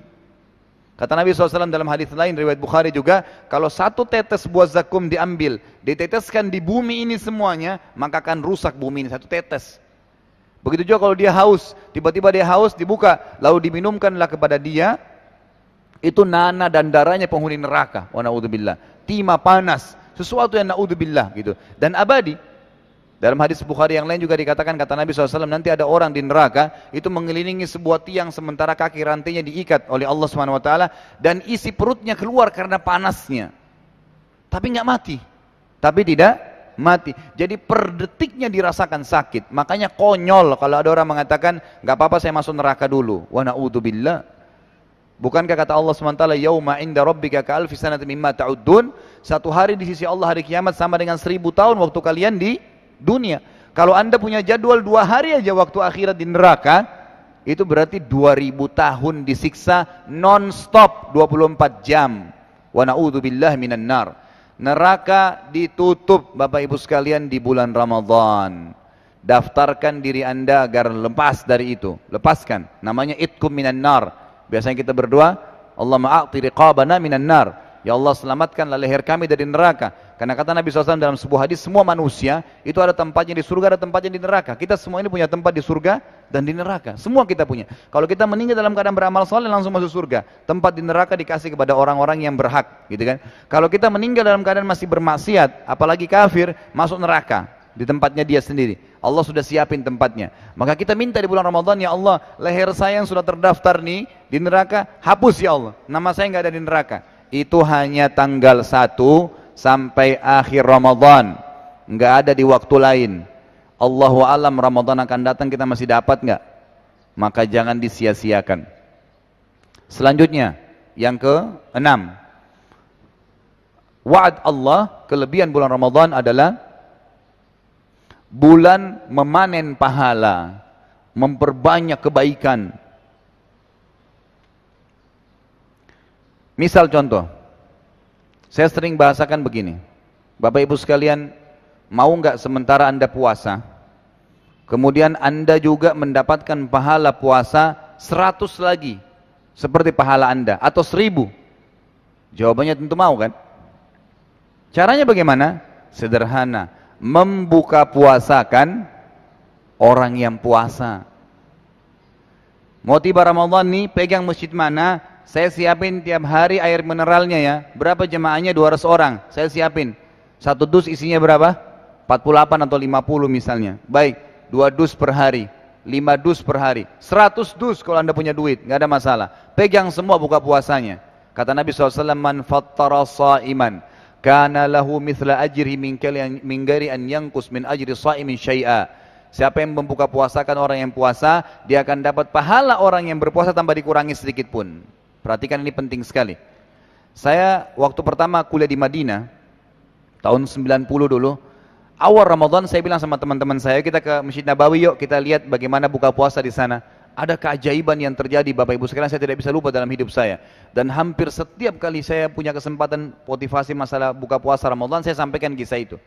Kata Nabi SAW dalam hadis lain riwayat Bukhari juga, kalau satu tetes buah zakum diambil, diteteskan di bumi ini semuanya, maka akan rusak bumi ini satu tetes. Begitu juga kalau dia haus, tiba-tiba dia haus dibuka, lalu diminumkanlah kepada dia itu nana dan darahnya penghuni neraka. Wa naudzubillah. Timah panas, sesuatu yang naudzubillah gitu. Dan abadi, dalam hadis Bukhari yang lain juga dikatakan kata Nabi SAW nanti ada orang di neraka itu mengelilingi sebuah tiang sementara kaki rantainya diikat oleh Allah SWT dan isi perutnya keluar karena panasnya. Tapi nggak mati. Tapi tidak mati. Jadi per detiknya dirasakan sakit. Makanya konyol kalau ada orang mengatakan nggak apa-apa saya masuk neraka dulu. Wa na'udzubillah. Bukankah kata Allah SWT, Yauma inda rabbika ka'alfi sanat mimma ta'udun. Satu hari di sisi Allah hari kiamat sama dengan seribu tahun waktu kalian di dunia. Kalau anda punya jadwal dua hari aja waktu akhirat di neraka, itu berarti 2000 tahun disiksa non-stop 24 jam. Wa na'udzubillah minan nar. Neraka ditutup Bapak Ibu sekalian di bulan Ramadan. Daftarkan diri anda agar lepas dari itu. Lepaskan. Namanya itkum minan nar. Biasanya kita berdoa, Allah ma'ati riqabana minan nar. Ya Allah selamatkanlah leher kami dari neraka. Karena kata Nabi SAW dalam sebuah hadis, semua manusia itu ada tempatnya di surga, ada tempatnya di neraka. Kita semua ini punya tempat di surga dan di neraka. Semua kita punya. Kalau kita meninggal dalam keadaan beramal soleh langsung masuk surga. Tempat di neraka dikasih kepada orang-orang yang berhak. gitu kan? Kalau kita meninggal dalam keadaan masih bermaksiat, apalagi kafir, masuk neraka di tempatnya dia sendiri. Allah sudah siapin tempatnya. Maka kita minta di bulan Ramadan, ya Allah, leher saya yang sudah terdaftar nih di neraka, hapus ya Allah. Nama saya nggak ada di neraka itu hanya tanggal 1 sampai akhir Ramadan. Enggak ada di waktu lain. Allahu alam Ramadan akan datang kita masih dapat enggak? Maka jangan disia-siakan. Selanjutnya, yang ke-6. Wa'ad Allah, kelebihan bulan Ramadan adalah bulan memanen pahala, memperbanyak kebaikan, Misal contoh, saya sering bahasakan begini, Bapak Ibu sekalian, mau nggak sementara Anda puasa, kemudian Anda juga mendapatkan pahala puasa 100 lagi, seperti pahala Anda, atau 1000? Jawabannya tentu mau kan? Caranya bagaimana? Sederhana, membuka puasakan orang yang puasa. Mau tiba Ramadan nih, pegang masjid mana, saya siapin tiap hari air mineralnya ya. Berapa jemaahnya 200 orang, saya siapin. Satu dus isinya berapa? 48 atau 50 misalnya. Baik, dua dus per hari, lima dus per hari, seratus dus kalau anda punya duit, nggak ada masalah. Pegang semua buka puasanya. Kata Nabi SAW, Man fattara sa'iman, kana lahu mithla ajri min, kalian, an yangkus min ajri sa'imin syai'a. Siapa yang membuka puasakan orang yang puasa, dia akan dapat pahala orang yang berpuasa tanpa dikurangi sedikit pun. Perhatikan ini penting sekali. Saya waktu pertama kuliah di Madinah, tahun 90 dulu, awal Ramadan saya bilang sama teman-teman saya, kita ke Masjid Nabawi yuk, kita lihat bagaimana buka puasa di sana. Ada keajaiban yang terjadi Bapak Ibu sekarang saya tidak bisa lupa dalam hidup saya. Dan hampir setiap kali saya punya kesempatan motivasi masalah buka puasa Ramadan, saya sampaikan kisah itu.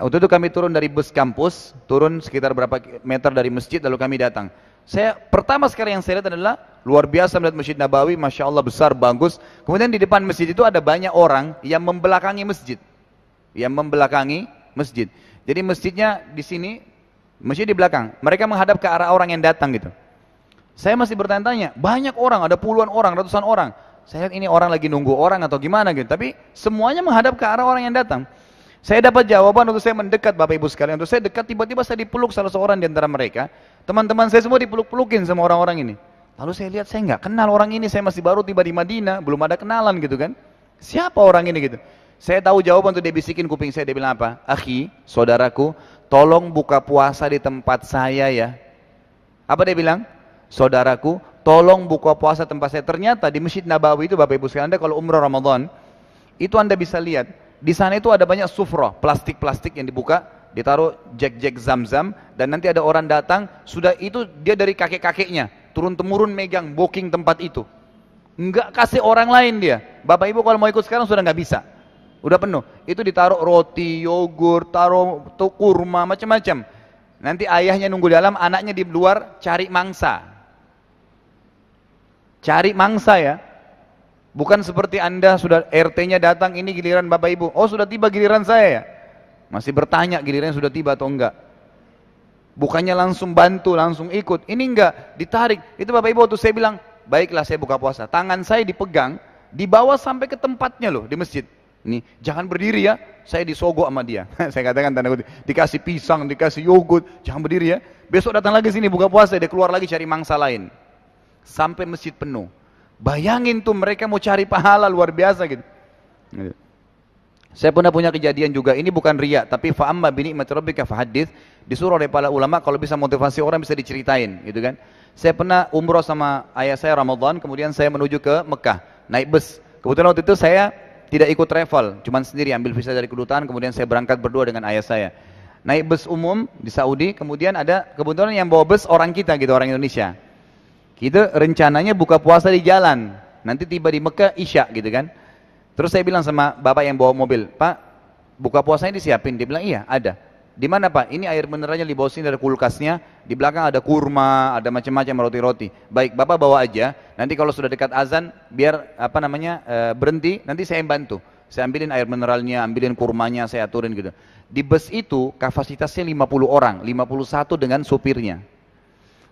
Waktu itu kami turun dari bus kampus, turun sekitar berapa meter dari masjid, lalu kami datang. Saya pertama sekali yang saya lihat adalah luar biasa melihat Masjid Nabawi, Masya Allah besar, bagus. Kemudian di depan masjid itu ada banyak orang yang membelakangi masjid. Yang membelakangi masjid. Jadi masjidnya di sini, masjid di belakang. Mereka menghadap ke arah orang yang datang gitu. Saya masih bertanya-tanya, banyak orang, ada puluhan orang, ratusan orang. Saya lihat ini orang lagi nunggu orang atau gimana gitu. Tapi semuanya menghadap ke arah orang yang datang. Saya dapat jawaban untuk saya mendekat Bapak Ibu sekalian. Untuk saya dekat tiba-tiba saya dipeluk salah seorang di antara mereka. Teman-teman saya semua dipeluk-pelukin sama orang-orang ini. Lalu saya lihat saya nggak kenal orang ini, saya masih baru tiba di Madinah, belum ada kenalan gitu kan. Siapa orang ini gitu? Saya tahu jawaban untuk dia bisikin kuping saya, dia bilang apa? Aki, saudaraku, tolong buka puasa di tempat saya ya. Apa dia bilang? Saudaraku, tolong buka puasa tempat saya. Ternyata di Masjid Nabawi itu Bapak Ibu sekalian, kalau umroh Ramadan, itu Anda bisa lihat, di sana itu ada banyak sufro, plastik-plastik yang dibuka, ditaruh jek-jek zam-zam dan nanti ada orang datang sudah itu dia dari kakek-kakeknya turun temurun megang booking tempat itu nggak kasih orang lain dia bapak ibu kalau mau ikut sekarang sudah nggak bisa udah penuh itu ditaruh roti yogurt taruh kurma macam-macam nanti ayahnya nunggu dalam anaknya di luar cari mangsa cari mangsa ya bukan seperti anda sudah RT-nya datang ini giliran bapak ibu oh sudah tiba giliran saya ya masih bertanya giliran sudah tiba atau enggak. Bukannya langsung bantu, langsung ikut. Ini enggak, ditarik. Itu Bapak Ibu waktu saya bilang, baiklah saya buka puasa. Tangan saya dipegang, dibawa sampai ke tempatnya loh di masjid. Nih, jangan berdiri ya. Saya disogok sama dia. [laughs] saya katakan tanda kutip, dikasih pisang, dikasih yogurt, jangan berdiri ya. Besok datang lagi sini buka puasa, dia keluar lagi cari mangsa lain. Sampai masjid penuh. Bayangin tuh mereka mau cari pahala luar biasa gitu. Saya pernah punya kejadian juga, ini bukan riak, tapi fa'amma bini rabbika fahadith, disuruh oleh para ulama, kalau bisa motivasi orang bisa diceritain, gitu kan. Saya pernah umroh sama ayah saya Ramadan, kemudian saya menuju ke Mekah, naik bus. Kebetulan waktu itu saya tidak ikut travel, cuman sendiri ambil visa dari kedutaan, kemudian saya berangkat berdua dengan ayah saya. Naik bus umum di Saudi, kemudian ada kebetulan yang bawa bus orang kita gitu, orang Indonesia. Kita rencananya buka puasa di jalan, nanti tiba di Mekah Isya gitu kan. Terus saya bilang sama bapak yang bawa mobil, Pak, buka puasanya disiapin. Dia bilang, iya ada. Di mana Pak? Ini air mineralnya di bawah sini ada kulkasnya, di belakang ada kurma, ada macam-macam roti-roti. Baik, Bapak bawa aja. Nanti kalau sudah dekat azan, biar apa namanya eh, berhenti, nanti saya yang bantu. Saya ambilin air mineralnya, ambilin kurmanya, saya aturin gitu. Di bus itu kapasitasnya 50 orang, 51 dengan supirnya.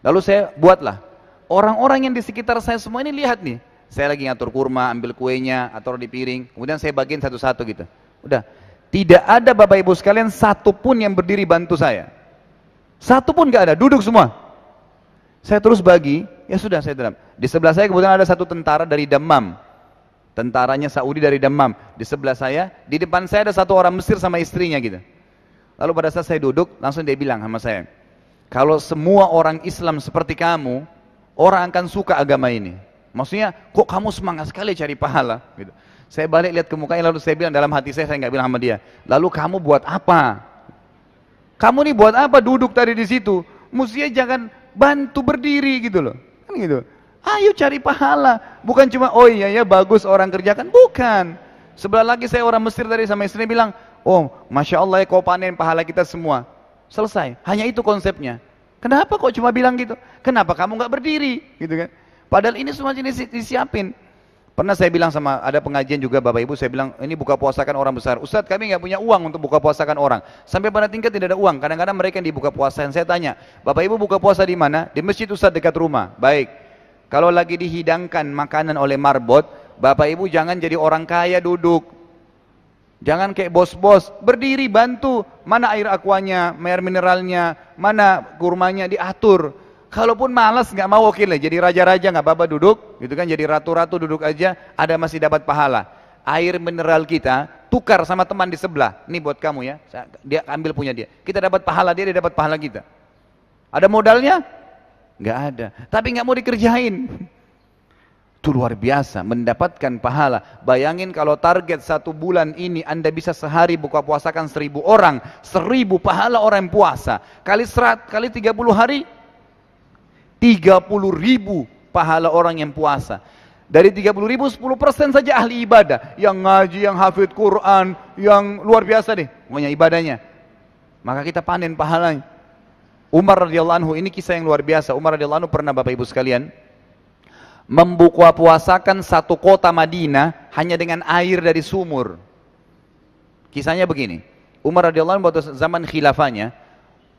Lalu saya buatlah. Orang-orang yang di sekitar saya semua ini lihat nih, saya lagi ngatur kurma, ambil kuenya, atau di piring. Kemudian saya bagiin satu-satu gitu. Udah. Tidak ada Bapak Ibu sekalian pun yang berdiri bantu saya. Satu pun gak ada, duduk semua. Saya terus bagi, ya sudah saya dalam. Di sebelah saya kemudian ada satu tentara dari Damam. Tentaranya Saudi dari Damam. Di sebelah saya, di depan saya ada satu orang Mesir sama istrinya gitu. Lalu pada saat saya duduk, langsung dia bilang sama saya, kalau semua orang Islam seperti kamu, orang akan suka agama ini. Maksudnya, kok kamu semangat sekali cari pahala? Gitu. Saya balik lihat ke mukanya lalu saya bilang dalam hati saya, saya nggak bilang sama dia. Lalu kamu buat apa? Kamu nih buat apa duduk tadi di situ? Mestinya jangan bantu berdiri gitu loh. Kan gitu. Ayo cari pahala. Bukan cuma, oh iya ya bagus orang kerjakan. Bukan. Sebelah lagi saya orang Mesir tadi sama istri bilang, oh Masya Allah ya kau panen pahala kita semua. Selesai. Hanya itu konsepnya. Kenapa kok cuma bilang gitu? Kenapa kamu nggak berdiri? Gitu kan. Padahal ini semua jenis disiapin. Pernah saya bilang sama ada pengajian juga Bapak Ibu, saya bilang ini buka puasakan orang besar. Ustadz kami nggak punya uang untuk buka puasakan orang. Sampai pada tingkat tidak ada uang. Kadang-kadang mereka yang dibuka puasa. Yang saya tanya, Bapak Ibu buka puasa di mana? Di masjid Ustadz dekat rumah. Baik. Kalau lagi dihidangkan makanan oleh marbot, Bapak Ibu jangan jadi orang kaya duduk. Jangan kayak bos-bos, berdiri bantu. Mana air akuanya, air mineralnya, mana kurmanya diatur. Kalaupun malas nggak mau lah jadi raja-raja nggak apa-apa duduk, gitu kan? Jadi ratu-ratu duduk aja, ada masih dapat pahala. Air mineral kita tukar sama teman di sebelah. Ini buat kamu ya. Dia ambil punya dia. Kita dapat pahala dia, dia dapat pahala kita. Ada modalnya? Nggak ada. Tapi nggak mau dikerjain. Itu luar biasa, mendapatkan pahala. Bayangin kalau target satu bulan ini Anda bisa sehari buka puasakan seribu orang. Seribu pahala orang yang puasa. Kali serat, kali tiga puluh hari, 30 ribu pahala orang yang puasa. Dari 30 ribu 10 persen saja ahli ibadah. Yang ngaji, yang hafid Quran, yang luar biasa deh. Pokoknya ibadahnya. Maka kita panen pahalanya. Umar Radiallahu anhu ini kisah yang luar biasa. Umar Radiallahu anhu pernah Bapak Ibu sekalian membuka puasakan satu kota Madinah hanya dengan air dari sumur. Kisahnya begini. Umar Radiallahu anhu waktu zaman khilafahnya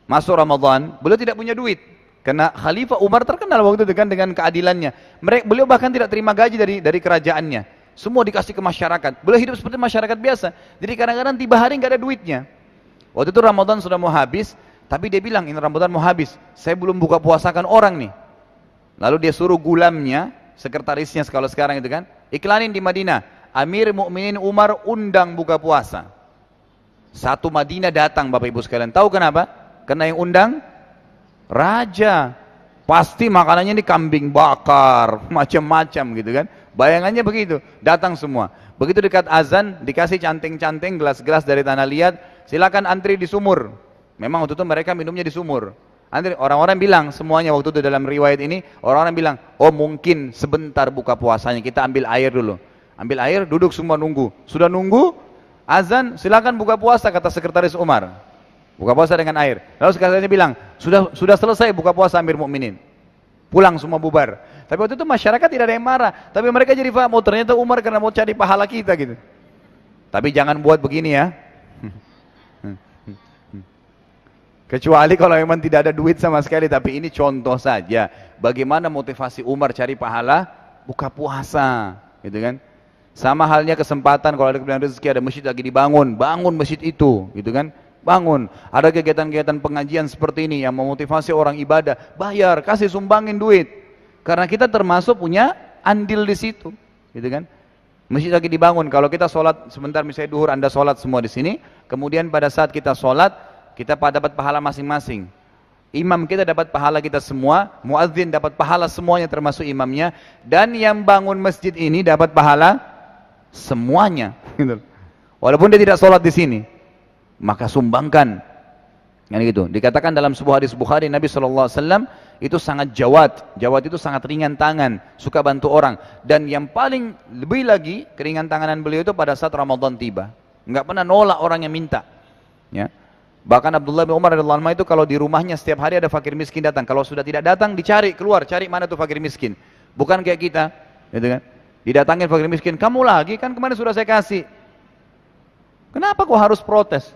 masuk Ramadan, beliau tidak punya duit. Karena Khalifah Umar terkenal waktu itu kan dengan keadilannya. Mereka, beliau bahkan tidak terima gaji dari dari kerajaannya. Semua dikasih ke masyarakat. Beliau hidup seperti masyarakat biasa. Jadi kadang-kadang tiba hari nggak ada duitnya. Waktu itu Ramadan sudah mau habis, tapi dia bilang ini Ramadan mau habis. Saya belum buka puasakan orang nih. Lalu dia suruh gulamnya, sekretarisnya kalau sekarang itu kan, iklanin di Madinah. Amir Mukminin Umar undang buka puasa. Satu Madinah datang Bapak Ibu sekalian. Tahu kenapa? Karena yang undang Raja. Pasti makanannya ini kambing bakar, [laughs] macam-macam gitu kan. Bayangannya begitu, datang semua. Begitu dekat azan, dikasih canting-canting, gelas-gelas dari tanah liat, silakan antri di sumur. Memang waktu itu mereka minumnya di sumur. Antri orang-orang bilang semuanya waktu itu dalam riwayat ini, orang-orang bilang, "Oh, mungkin sebentar buka puasanya, kita ambil air dulu." Ambil air, duduk semua nunggu. Sudah nunggu, azan, silakan buka puasa kata sekretaris Umar. Buka puasa dengan air. Lalu sekarang bilang, sudah sudah selesai buka puasa Amir Mukminin. Pulang semua bubar. Tapi waktu itu masyarakat tidak ada yang marah. Tapi mereka jadi paham, oh ternyata Umar karena mau cari pahala kita gitu. Tapi jangan buat begini ya. Kecuali kalau memang tidak ada duit sama sekali, tapi ini contoh saja. Bagaimana motivasi Umar cari pahala? Buka puasa, gitu kan? Sama halnya kesempatan kalau ada kebenaran rezeki ada masjid lagi dibangun, bangun masjid itu, gitu kan? bangun. Ada kegiatan-kegiatan pengajian seperti ini yang memotivasi orang ibadah, bayar, kasih sumbangin duit. Karena kita termasuk punya andil di situ, gitu kan? Masjid lagi dibangun. Kalau kita sholat sebentar misalnya duhur, anda sholat semua di sini. Kemudian pada saat kita sholat, kita dapat pahala masing-masing. Imam kita dapat pahala kita semua, muadzin dapat pahala semuanya termasuk imamnya, dan yang bangun masjid ini dapat pahala semuanya. [laughs] Gitu. Walaupun dia tidak sholat di sini, maka sumbangkan. Kan gitu. Dikatakan dalam sebuah hadis Bukhari Nabi Shallallahu Alaihi Wasallam itu sangat jawat. Jawat itu sangat ringan tangan, suka bantu orang. Dan yang paling lebih lagi keringan tanganan beliau itu pada saat Ramadan tiba. nggak pernah nolak orang yang minta. Ya. Bahkan Abdullah bin Umar radhiyallahu anhu itu kalau di rumahnya setiap hari ada fakir miskin datang. Kalau sudah tidak datang dicari keluar, cari mana tuh fakir miskin. Bukan kayak kita, gitu kan? Didatangin fakir miskin, kamu lagi kan kemarin sudah saya kasih. Kenapa kok harus protes?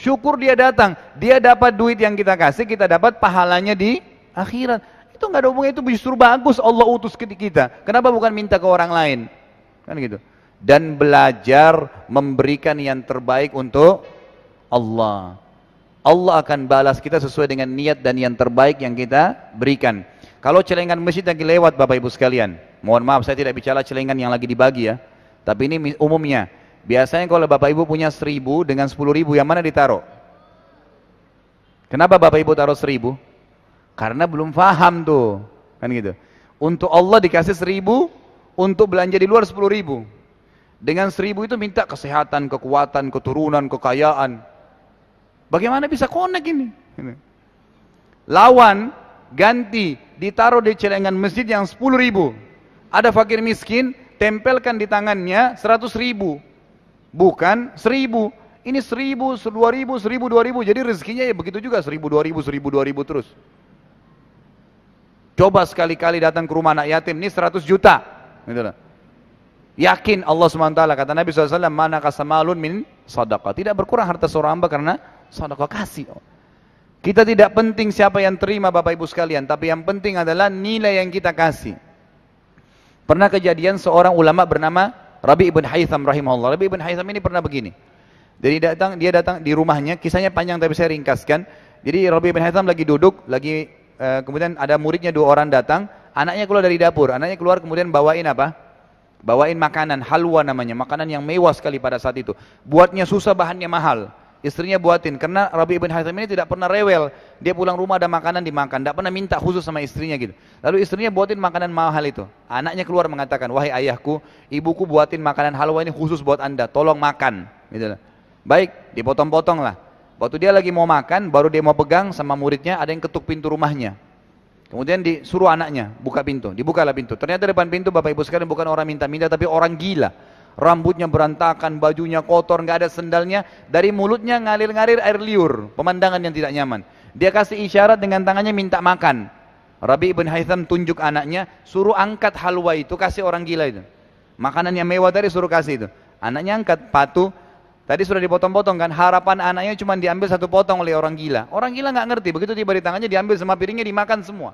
Syukur dia datang, dia dapat duit yang kita kasih, kita dapat pahalanya di akhirat. Itu nggak ada hubungannya, itu justru bagus Allah utus ke kita. Kenapa bukan minta ke orang lain? Kan gitu. Dan belajar memberikan yang terbaik untuk Allah. Allah akan balas kita sesuai dengan niat dan yang terbaik yang kita berikan. Kalau celengan masjid lagi lewat Bapak Ibu sekalian, mohon maaf saya tidak bicara celengan yang lagi dibagi ya. Tapi ini umumnya, Biasanya kalau Bapak Ibu punya seribu dengan sepuluh ribu yang mana ditaruh? Kenapa Bapak Ibu taruh seribu? Karena belum paham tuh, kan gitu. Untuk Allah dikasih seribu, untuk belanja di luar sepuluh ribu. Dengan seribu itu minta kesehatan, kekuatan, keturunan, kekayaan. Bagaimana bisa konek ini? Lawan, ganti, ditaruh di celengan masjid yang sepuluh ribu. Ada fakir miskin, tempelkan di tangannya seratus ribu bukan seribu. Ini seribu, dua ribu, seribu, dua ribu. Jadi rezekinya ya begitu juga seribu, dua ribu, seribu, dua ribu terus. Coba sekali-kali datang ke rumah anak yatim, ini seratus juta. Gitu lah. Yakin Allah SWT, kata Nabi SAW, mana kasamalun min sadaqah. Tidak berkurang harta seorang hamba karena sadaqah kasih. Kita tidak penting siapa yang terima Bapak Ibu sekalian, tapi yang penting adalah nilai yang kita kasih. Pernah kejadian seorang ulama bernama Rabi ibn Haytham rahimahullah. Rabi ibn Haytham ini pernah begini. Jadi datang dia datang di rumahnya, kisahnya panjang tapi saya ringkaskan. Jadi Rabi ibn Haytham lagi duduk, lagi uh, kemudian ada muridnya dua orang datang, anaknya keluar dari dapur, anaknya keluar kemudian bawain apa? Bawain makanan, halwa namanya, makanan yang mewah sekali pada saat itu. Buatnya susah, bahannya mahal. Istrinya buatin, karena Rabi ibn Haytham ini tidak pernah rewel. Dia pulang rumah ada makanan dimakan, tidak pernah minta khusus sama istrinya gitu. Lalu istrinya buatin makanan mahal itu. Anaknya keluar mengatakan, wahai ayahku, ibuku buatin makanan halwa ini khusus buat anda, tolong makan. Gitu Baik, dipotong-potong lah. Waktu dia lagi mau makan, baru dia mau pegang sama muridnya, ada yang ketuk pintu rumahnya. Kemudian disuruh anaknya buka pintu, dibukalah pintu. Ternyata depan pintu bapak ibu sekalian bukan orang minta-minta tapi orang gila rambutnya berantakan, bajunya kotor, nggak ada sendalnya, dari mulutnya ngalir-ngalir air liur, pemandangan yang tidak nyaman. Dia kasih isyarat dengan tangannya minta makan. Rabi ibn Haytham tunjuk anaknya, suruh angkat halwa itu, kasih orang gila itu. Makanan yang mewah tadi suruh kasih itu. Anaknya angkat patuh, tadi sudah dipotong-potong kan, harapan anaknya cuma diambil satu potong oleh orang gila. Orang gila nggak ngerti, begitu tiba di tangannya diambil semua piringnya dimakan semua.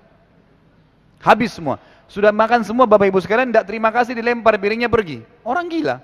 Habis semua. Sudah makan semua Bapak Ibu sekalian, tidak terima kasih dilempar piringnya pergi. Orang gila.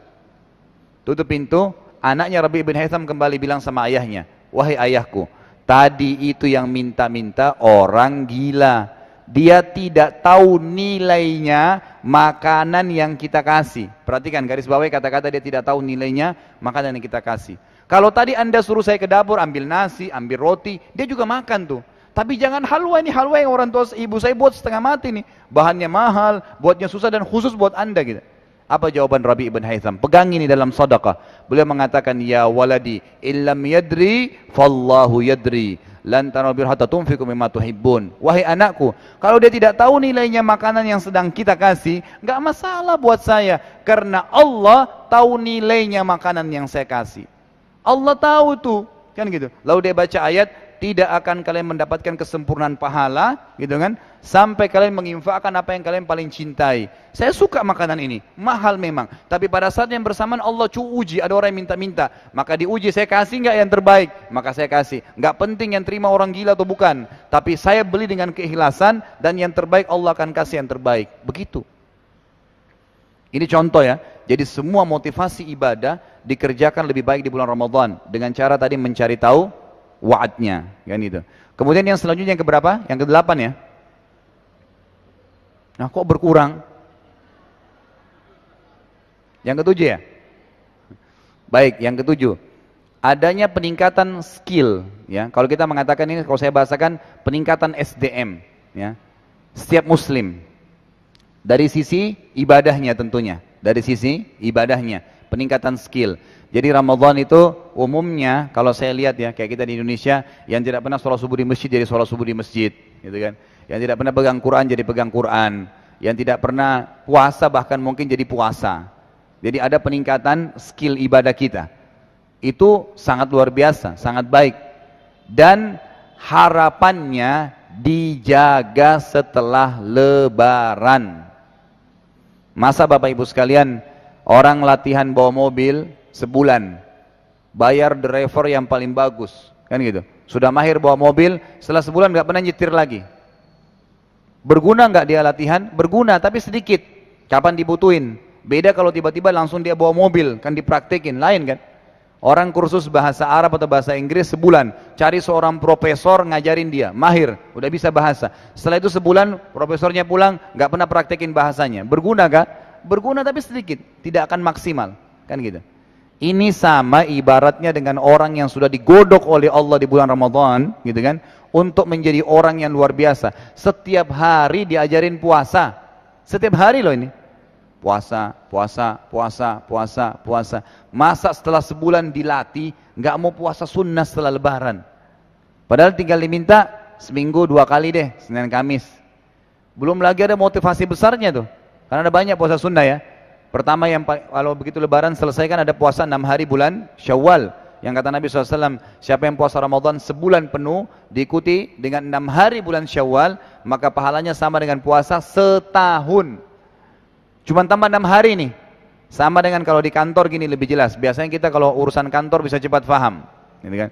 Tutup pintu, anaknya Rabi bin Haytham kembali bilang sama ayahnya, Wahai ayahku, tadi itu yang minta-minta orang gila. Dia tidak tahu nilainya makanan yang kita kasih. Perhatikan garis bawah kata-kata dia tidak tahu nilainya makanan yang kita kasih. Kalau tadi anda suruh saya ke dapur ambil nasi, ambil roti, dia juga makan tuh. Tapi jangan halwa ini halwa yang orang tua ibu saya buat setengah mati nih. Bahannya mahal, buatnya susah dan khusus buat anda gitu. Apa jawaban Rabi ibn Haytham? Pegang ini dalam sadaqah. Beliau mengatakan, Ya waladi, illam yadri, fallahu yadri. Lantana bir hatta tunfiku mimma tuhibbun. Wahai anakku, kalau dia tidak tahu nilainya makanan yang sedang kita kasih, enggak masalah buat saya. Karena Allah tahu nilainya makanan yang saya kasih. Allah tahu tuh. Kan gitu. Lalu dia baca ayat, tidak akan kalian mendapatkan kesempurnaan pahala, gitu kan? Sampai kalian menginfakkan apa yang kalian paling cintai. Saya suka makanan ini, mahal memang. Tapi pada saat yang bersamaan Allah uji, ada orang yang minta-minta. Maka diuji, saya kasih nggak yang terbaik? Maka saya kasih. Nggak penting yang terima orang gila atau bukan. Tapi saya beli dengan keikhlasan dan yang terbaik Allah akan kasih yang terbaik. Begitu. Ini contoh ya. Jadi semua motivasi ibadah dikerjakan lebih baik di bulan Ramadan dengan cara tadi mencari tahu waadnya kan itu kemudian yang selanjutnya yang keberapa yang kedelapan ya nah kok berkurang yang ketujuh ya baik yang ketujuh adanya peningkatan skill ya kalau kita mengatakan ini kalau saya bahasakan peningkatan SDM ya setiap muslim dari sisi ibadahnya tentunya dari sisi ibadahnya peningkatan skill jadi Ramadan itu umumnya kalau saya lihat ya kayak kita di Indonesia yang tidak pernah sholat subuh di masjid jadi sholat subuh di masjid gitu kan. Yang tidak pernah pegang Quran jadi pegang Quran. Yang tidak pernah puasa bahkan mungkin jadi puasa. Jadi ada peningkatan skill ibadah kita. Itu sangat luar biasa, sangat baik. Dan harapannya dijaga setelah lebaran. Masa Bapak Ibu sekalian, orang latihan bawa mobil, sebulan. Bayar driver yang paling bagus. Kan gitu. Sudah mahir bawa mobil, setelah sebulan nggak pernah nyetir lagi. Berguna nggak dia latihan? Berguna, tapi sedikit. Kapan dibutuhin? Beda kalau tiba-tiba langsung dia bawa mobil, kan dipraktekin. Lain kan? Orang kursus bahasa Arab atau bahasa Inggris sebulan, cari seorang profesor ngajarin dia, mahir, udah bisa bahasa. Setelah itu sebulan profesornya pulang, nggak pernah praktekin bahasanya. Berguna gak? Berguna tapi sedikit, tidak akan maksimal, kan gitu. Ini sama ibaratnya dengan orang yang sudah digodok oleh Allah di bulan Ramadan, gitu kan, untuk menjadi orang yang luar biasa. Setiap hari diajarin puasa. Setiap hari loh ini. Puasa, puasa, puasa, puasa, puasa. Masa setelah sebulan dilatih, nggak mau puasa sunnah setelah lebaran. Padahal tinggal diminta seminggu dua kali deh, Senin Kamis. Belum lagi ada motivasi besarnya tuh. Karena ada banyak puasa sunnah ya. Pertama yang kalau begitu lebaran selesaikan ada puasa 6 hari bulan Syawal. Yang kata Nabi SAW, siapa yang puasa Ramadan sebulan penuh diikuti dengan 6 hari bulan Syawal, maka pahalanya sama dengan puasa setahun. cuma tambah 6 hari nih. Sama dengan kalau di kantor gini lebih jelas. Biasanya kita kalau urusan kantor bisa cepat paham. Gitu kan?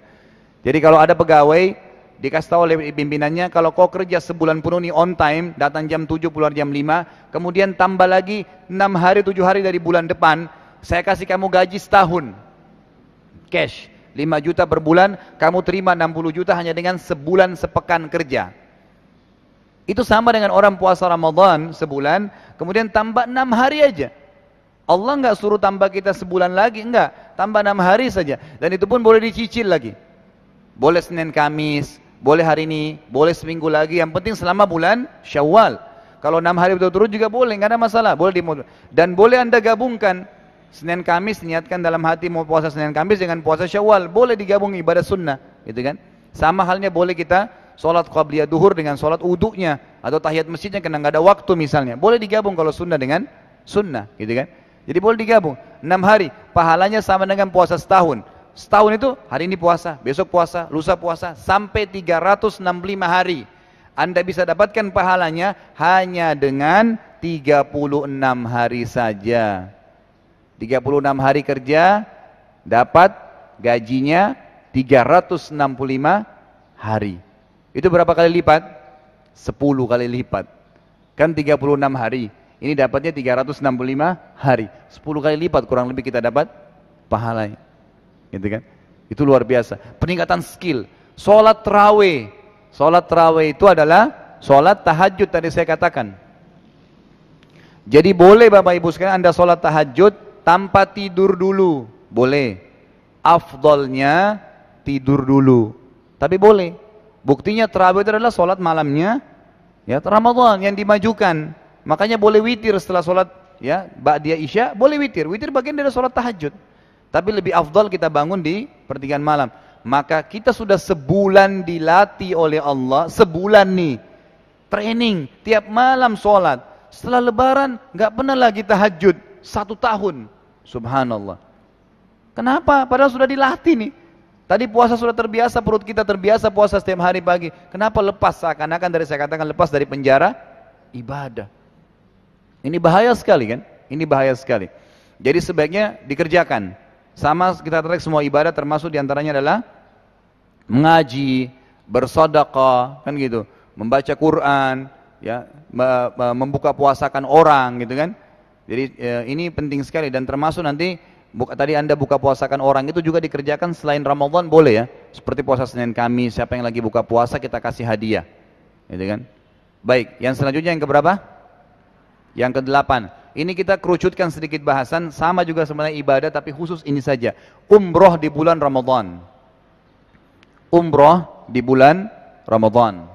Jadi kalau ada pegawai Dikasih tahu oleh pimpinannya, kalau kau kerja sebulan penuh nih on time, datang jam 7 pulang jam 5, kemudian tambah lagi 6 hari 7 hari dari bulan depan, saya kasih kamu gaji setahun. Cash, 5 juta per bulan, kamu terima 60 juta hanya dengan sebulan sepekan kerja. Itu sama dengan orang puasa Ramadan sebulan, kemudian tambah 6 hari aja. Allah nggak suruh tambah kita sebulan lagi, enggak. Tambah 6 hari saja. Dan itu pun boleh dicicil lagi. Boleh Senin Kamis, boleh hari ini, boleh seminggu lagi, yang penting selama bulan syawal. Kalau enam hari berturut-turut juga boleh, nggak ada masalah. Boleh dimundur. Dan boleh anda gabungkan Senin Kamis niatkan dalam hati mau puasa Senin Kamis dengan puasa Syawal, boleh digabung ibadah sunnah, gitu kan? Sama halnya boleh kita sholat qabliyah duhur dengan sholat uduknya atau tahiyat masjidnya karena nggak ada waktu misalnya, boleh digabung kalau sunnah dengan sunnah, gitu kan? Jadi boleh digabung. Enam hari, pahalanya sama dengan puasa setahun. Setahun itu hari ini puasa, besok puasa, lusa puasa, sampai 365 hari. Anda bisa dapatkan pahalanya hanya dengan 36 hari saja. 36 hari kerja dapat gajinya 365 hari. Itu berapa kali lipat? 10 kali lipat. Kan 36 hari. Ini dapatnya 365 hari. 10 kali lipat kurang lebih kita dapat pahalanya gitu kan? Itu luar biasa. Peningkatan skill. Sholat terawih. Sholat terawih itu adalah sholat tahajud tadi saya katakan. Jadi boleh Bapak Ibu sekalian Anda sholat tahajud tanpa tidur dulu. Boleh. Afdolnya tidur dulu. Tapi boleh. Buktinya terawih itu adalah sholat malamnya. Ya, Ramadan yang dimajukan. Makanya boleh witir setelah sholat ya, Ba'diyah Isya, boleh witir. Witir bagian dari sholat tahajud. Tapi lebih afdal kita bangun di pertigaan malam. Maka kita sudah sebulan dilatih oleh Allah, sebulan nih. Training, tiap malam sholat. Setelah lebaran, nggak pernah lagi tahajud. Satu tahun. Subhanallah. Kenapa? Padahal sudah dilatih nih. Tadi puasa sudah terbiasa, perut kita terbiasa puasa setiap hari pagi. Kenapa lepas? Seakan-akan dari saya katakan lepas dari penjara, ibadah. Ini bahaya sekali kan? Ini bahaya sekali. Jadi sebaiknya dikerjakan. Sama kita tarik semua ibadah termasuk diantaranya adalah mengaji, bersodakah, kan gitu, membaca Quran, ya, membuka puasakan orang gitu kan. Jadi e, ini penting sekali dan termasuk nanti buka, tadi Anda buka puasakan orang itu juga dikerjakan selain Ramadan boleh ya. Seperti puasa Senin kami siapa yang lagi buka puasa kita kasih hadiah. Gitu kan? Baik, yang selanjutnya yang keberapa? Yang ke-8 ini kita kerucutkan sedikit bahasan, sama juga sebenarnya ibadah tapi khusus ini saja. Umroh di bulan Ramadhan Umroh di bulan Ramadhan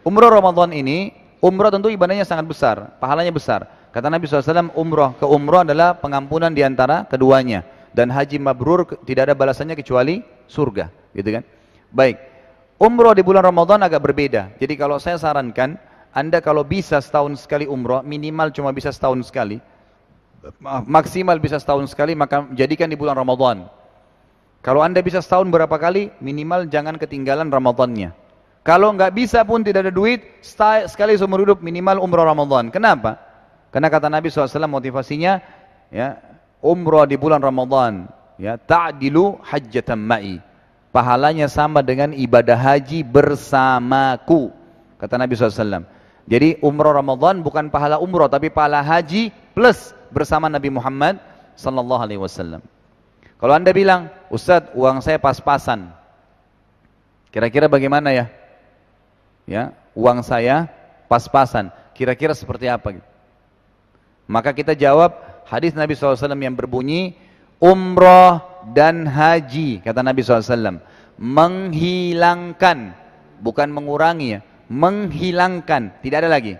Umroh Ramadhan ini, umroh tentu ibadahnya sangat besar, pahalanya besar. Kata Nabi SAW, umroh ke umroh adalah pengampunan di antara keduanya. Dan haji mabrur tidak ada balasannya kecuali surga. Gitu kan? Baik, umroh di bulan Ramadhan agak berbeda. Jadi kalau saya sarankan, anda kalau bisa setahun sekali umroh, minimal cuma bisa setahun sekali. Maksimal bisa setahun sekali, maka jadikan di bulan Ramadan. Kalau Anda bisa setahun berapa kali, minimal jangan ketinggalan Ramadannya. Kalau nggak bisa pun tidak ada duit, sekali seumur hidup minimal umroh Ramadhan. Kenapa? Karena kata Nabi SAW motivasinya, ya, umroh di bulan Ramadan, ya, ta'dilu hajjatan ma'i. Pahalanya sama dengan ibadah haji bersamaku. Kata Nabi SAW. Jadi umroh Ramadan bukan pahala umroh tapi pahala haji plus bersama Nabi Muhammad sallallahu alaihi wasallam. Kalau Anda bilang, "Ustaz, uang saya pas-pasan." Kira-kira bagaimana ya? Ya, uang saya pas-pasan. Kira-kira seperti apa gitu? Maka kita jawab hadis Nabi SAW yang berbunyi umroh dan haji kata Nabi SAW menghilangkan bukan mengurangi ya menghilangkan, tidak ada lagi.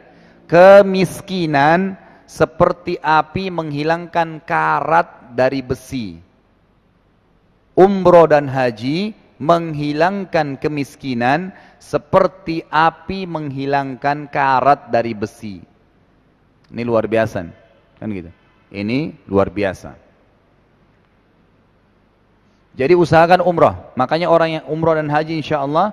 Kemiskinan seperti api menghilangkan karat dari besi. Umroh dan haji menghilangkan kemiskinan seperti api menghilangkan karat dari besi. Ini luar biasa. Kan gitu. Ini luar biasa. Jadi usahakan umroh Makanya orang yang umroh dan haji insya Allah,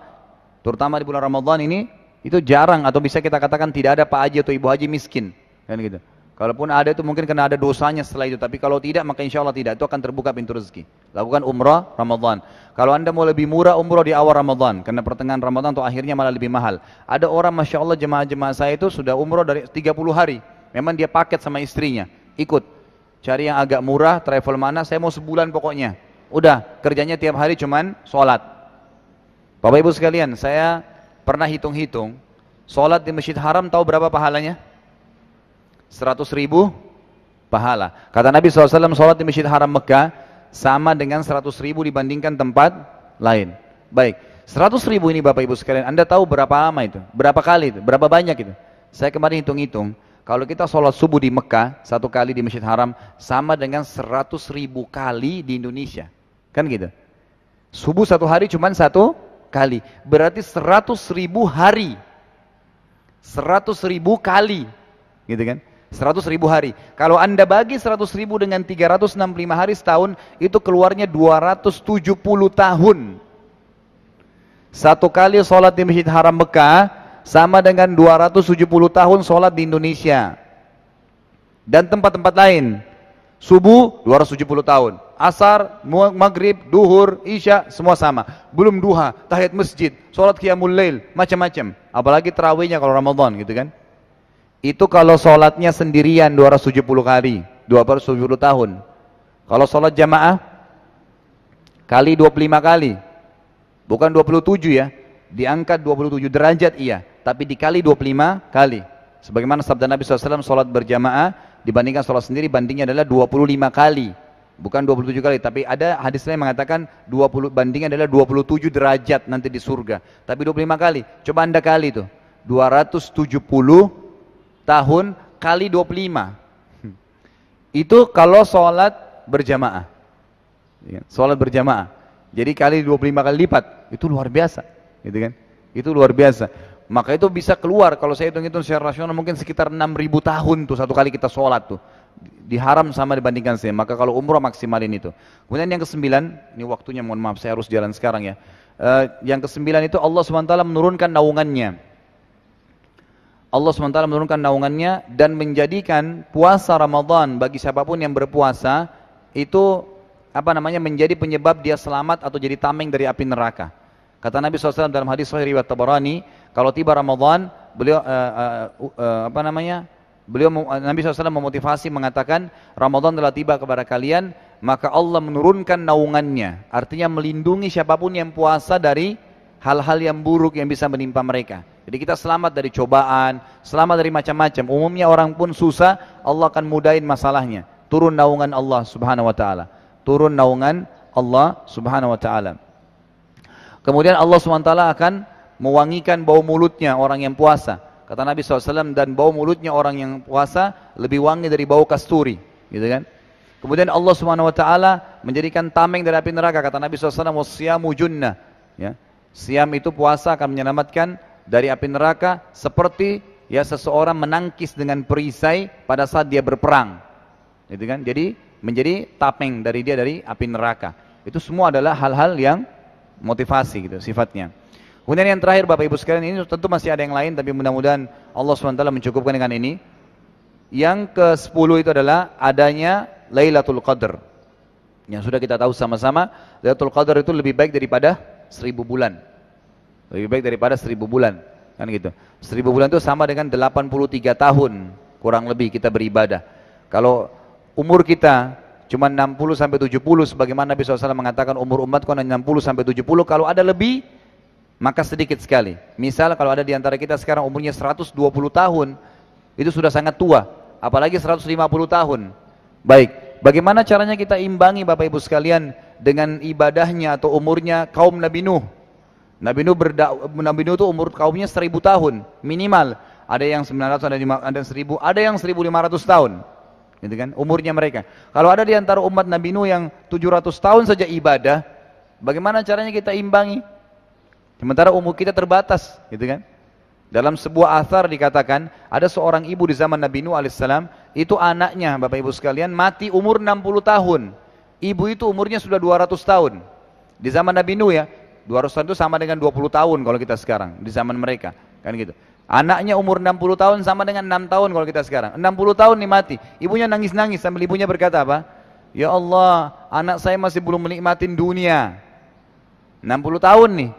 terutama di bulan Ramadan ini, itu jarang atau bisa kita katakan tidak ada Pak Haji atau Ibu Haji miskin. Kan gitu. Kalaupun ada itu mungkin karena ada dosanya setelah itu. Tapi kalau tidak maka insya Allah tidak. Itu akan terbuka pintu rezeki. Lakukan umrah Ramadan. Kalau anda mau lebih murah umrah di awal Ramadan. Karena pertengahan Ramadan atau akhirnya malah lebih mahal. Ada orang Masya Allah jemaah-jemaah saya itu sudah umrah dari 30 hari. Memang dia paket sama istrinya. Ikut. Cari yang agak murah, travel mana, saya mau sebulan pokoknya. Udah, kerjanya tiap hari cuman sholat. Bapak Ibu sekalian, saya Pernah hitung-hitung, sholat di Masjid Haram tahu berapa pahalanya? 100 ribu pahala. Kata Nabi SAW, sholat di Masjid Haram Mekah sama dengan 100 ribu dibandingkan tempat lain. Baik, 100 ribu ini Bapak Ibu sekalian, Anda tahu berapa lama itu? Berapa kali itu? Berapa banyak itu? Saya kemarin hitung-hitung, kalau kita sholat subuh di Mekah, satu kali di Masjid Haram, sama dengan 100 ribu kali di Indonesia. Kan gitu. Subuh satu hari cuma satu kali. Berarti 100 ribu hari. 100 ribu kali. Gitu kan? 100 ribu hari. Kalau Anda bagi 100 ribu dengan lima hari setahun, itu keluarnya 270 tahun. Satu kali sholat di Masjid Haram Mekah, sama dengan 270 tahun sholat di Indonesia. Dan tempat-tempat lain. Subuh 270 tahun asar, maghrib, duhur, isya, semua sama. Belum duha, tahiyat masjid, sholat qiyamul lail, macam-macam. Apalagi terawihnya kalau Ramadan gitu kan. Itu kalau sholatnya sendirian 270 kali, 270 tahun. Kalau sholat jamaah, kali 25 kali. Bukan 27 ya, diangkat 27 derajat iya, tapi dikali 25 kali. Sebagaimana sabda Nabi SAW, sholat berjamaah dibandingkan sholat sendiri, bandingnya adalah 25 kali bukan 27 kali tapi ada hadis lain mengatakan 20 bandingnya adalah 27 derajat nanti di surga tapi 25 kali coba anda kali itu 270 tahun kali 25 hmm. itu kalau sholat berjamaah ya, sholat berjamaah jadi kali 25 kali lipat itu luar biasa gitu kan itu luar biasa maka itu bisa keluar kalau saya hitung-hitung secara rasional mungkin sekitar 6000 tahun tuh satu kali kita sholat tuh diharam sama dibandingkan sih Maka kalau umroh maksimalin itu. Kemudian yang kesembilan, ini waktunya mohon maaf saya harus jalan sekarang ya. Uh, yang kesembilan itu Allah SWT menurunkan naungannya. Allah SWT menurunkan naungannya dan menjadikan puasa Ramadan bagi siapapun yang berpuasa itu apa namanya menjadi penyebab dia selamat atau jadi tameng dari api neraka. Kata Nabi SAW dalam hadis Sahih riwayat Tabarani, kalau tiba Ramadan, beliau uh, uh, uh, apa namanya Beliau Nabi SAW memotivasi mengatakan Ramadan telah tiba kepada kalian maka Allah menurunkan naungannya artinya melindungi siapapun yang puasa dari hal-hal yang buruk yang bisa menimpa mereka jadi kita selamat dari cobaan selamat dari macam-macam umumnya orang pun susah Allah akan mudahin masalahnya turun naungan Allah subhanahu wa ta'ala turun naungan Allah subhanahu wa ta'ala kemudian Allah subhanahu wa ta'ala akan mewangikan bau mulutnya orang yang puasa Kata Nabi SAW, dan bau mulutnya orang yang puasa lebih wangi dari bau kasturi. Gitu kan? Kemudian Allah Subhanahu wa taala menjadikan tameng dari api neraka kata Nabi SAW wasiyamu junnah ya. Siam itu puasa akan menyelamatkan dari api neraka seperti ya seseorang menangkis dengan perisai pada saat dia berperang. Gitu kan? Jadi menjadi tameng dari dia dari api neraka. Itu semua adalah hal-hal yang motivasi gitu sifatnya. Kemudian yang terakhir Bapak Ibu sekalian ini tentu masih ada yang lain tapi mudah-mudahan Allah SWT mencukupkan dengan ini. Yang ke-10 itu adalah adanya Lailatul Qadar. Yang sudah kita tahu sama-sama, Lailatul Qadar itu lebih baik daripada seribu bulan. Lebih baik daripada seribu bulan. Kan gitu. Seribu bulan itu sama dengan 83 tahun kurang lebih kita beribadah. Kalau umur kita cuma 60 sampai 70 sebagaimana Nabi SAW mengatakan umur umat kan 60 sampai 70 kalau ada lebih maka sedikit sekali. Misal kalau ada di antara kita sekarang umurnya 120 tahun, itu sudah sangat tua, apalagi 150 tahun. Baik, bagaimana caranya kita imbangi Bapak Ibu sekalian dengan ibadahnya atau umurnya kaum Nabi Nuh? Nabi Nuh, berda Nabi Nuh itu umur kaumnya 1000 tahun minimal. Ada yang 900, ada yang 1000, ada yang 1500 tahun. Gitu kan? Umurnya mereka. Kalau ada di antara umat Nabi Nuh yang 700 tahun saja ibadah, bagaimana caranya kita imbangi? Sementara umur kita terbatas, gitu kan? Dalam sebuah athar dikatakan, ada seorang ibu di zaman Nabi Nuh alaihissalam, itu anaknya Bapak Ibu sekalian mati umur 60 tahun. Ibu itu umurnya sudah 200 tahun. Di zaman Nabi Nuh ya, 200 tahun itu sama dengan 20 tahun kalau kita sekarang, di zaman mereka. Kan gitu. Anaknya umur 60 tahun sama dengan 6 tahun kalau kita sekarang. 60 tahun nih mati. Ibunya nangis-nangis sambil ibunya berkata apa? Ya Allah, anak saya masih belum menikmatin dunia. 60 tahun nih.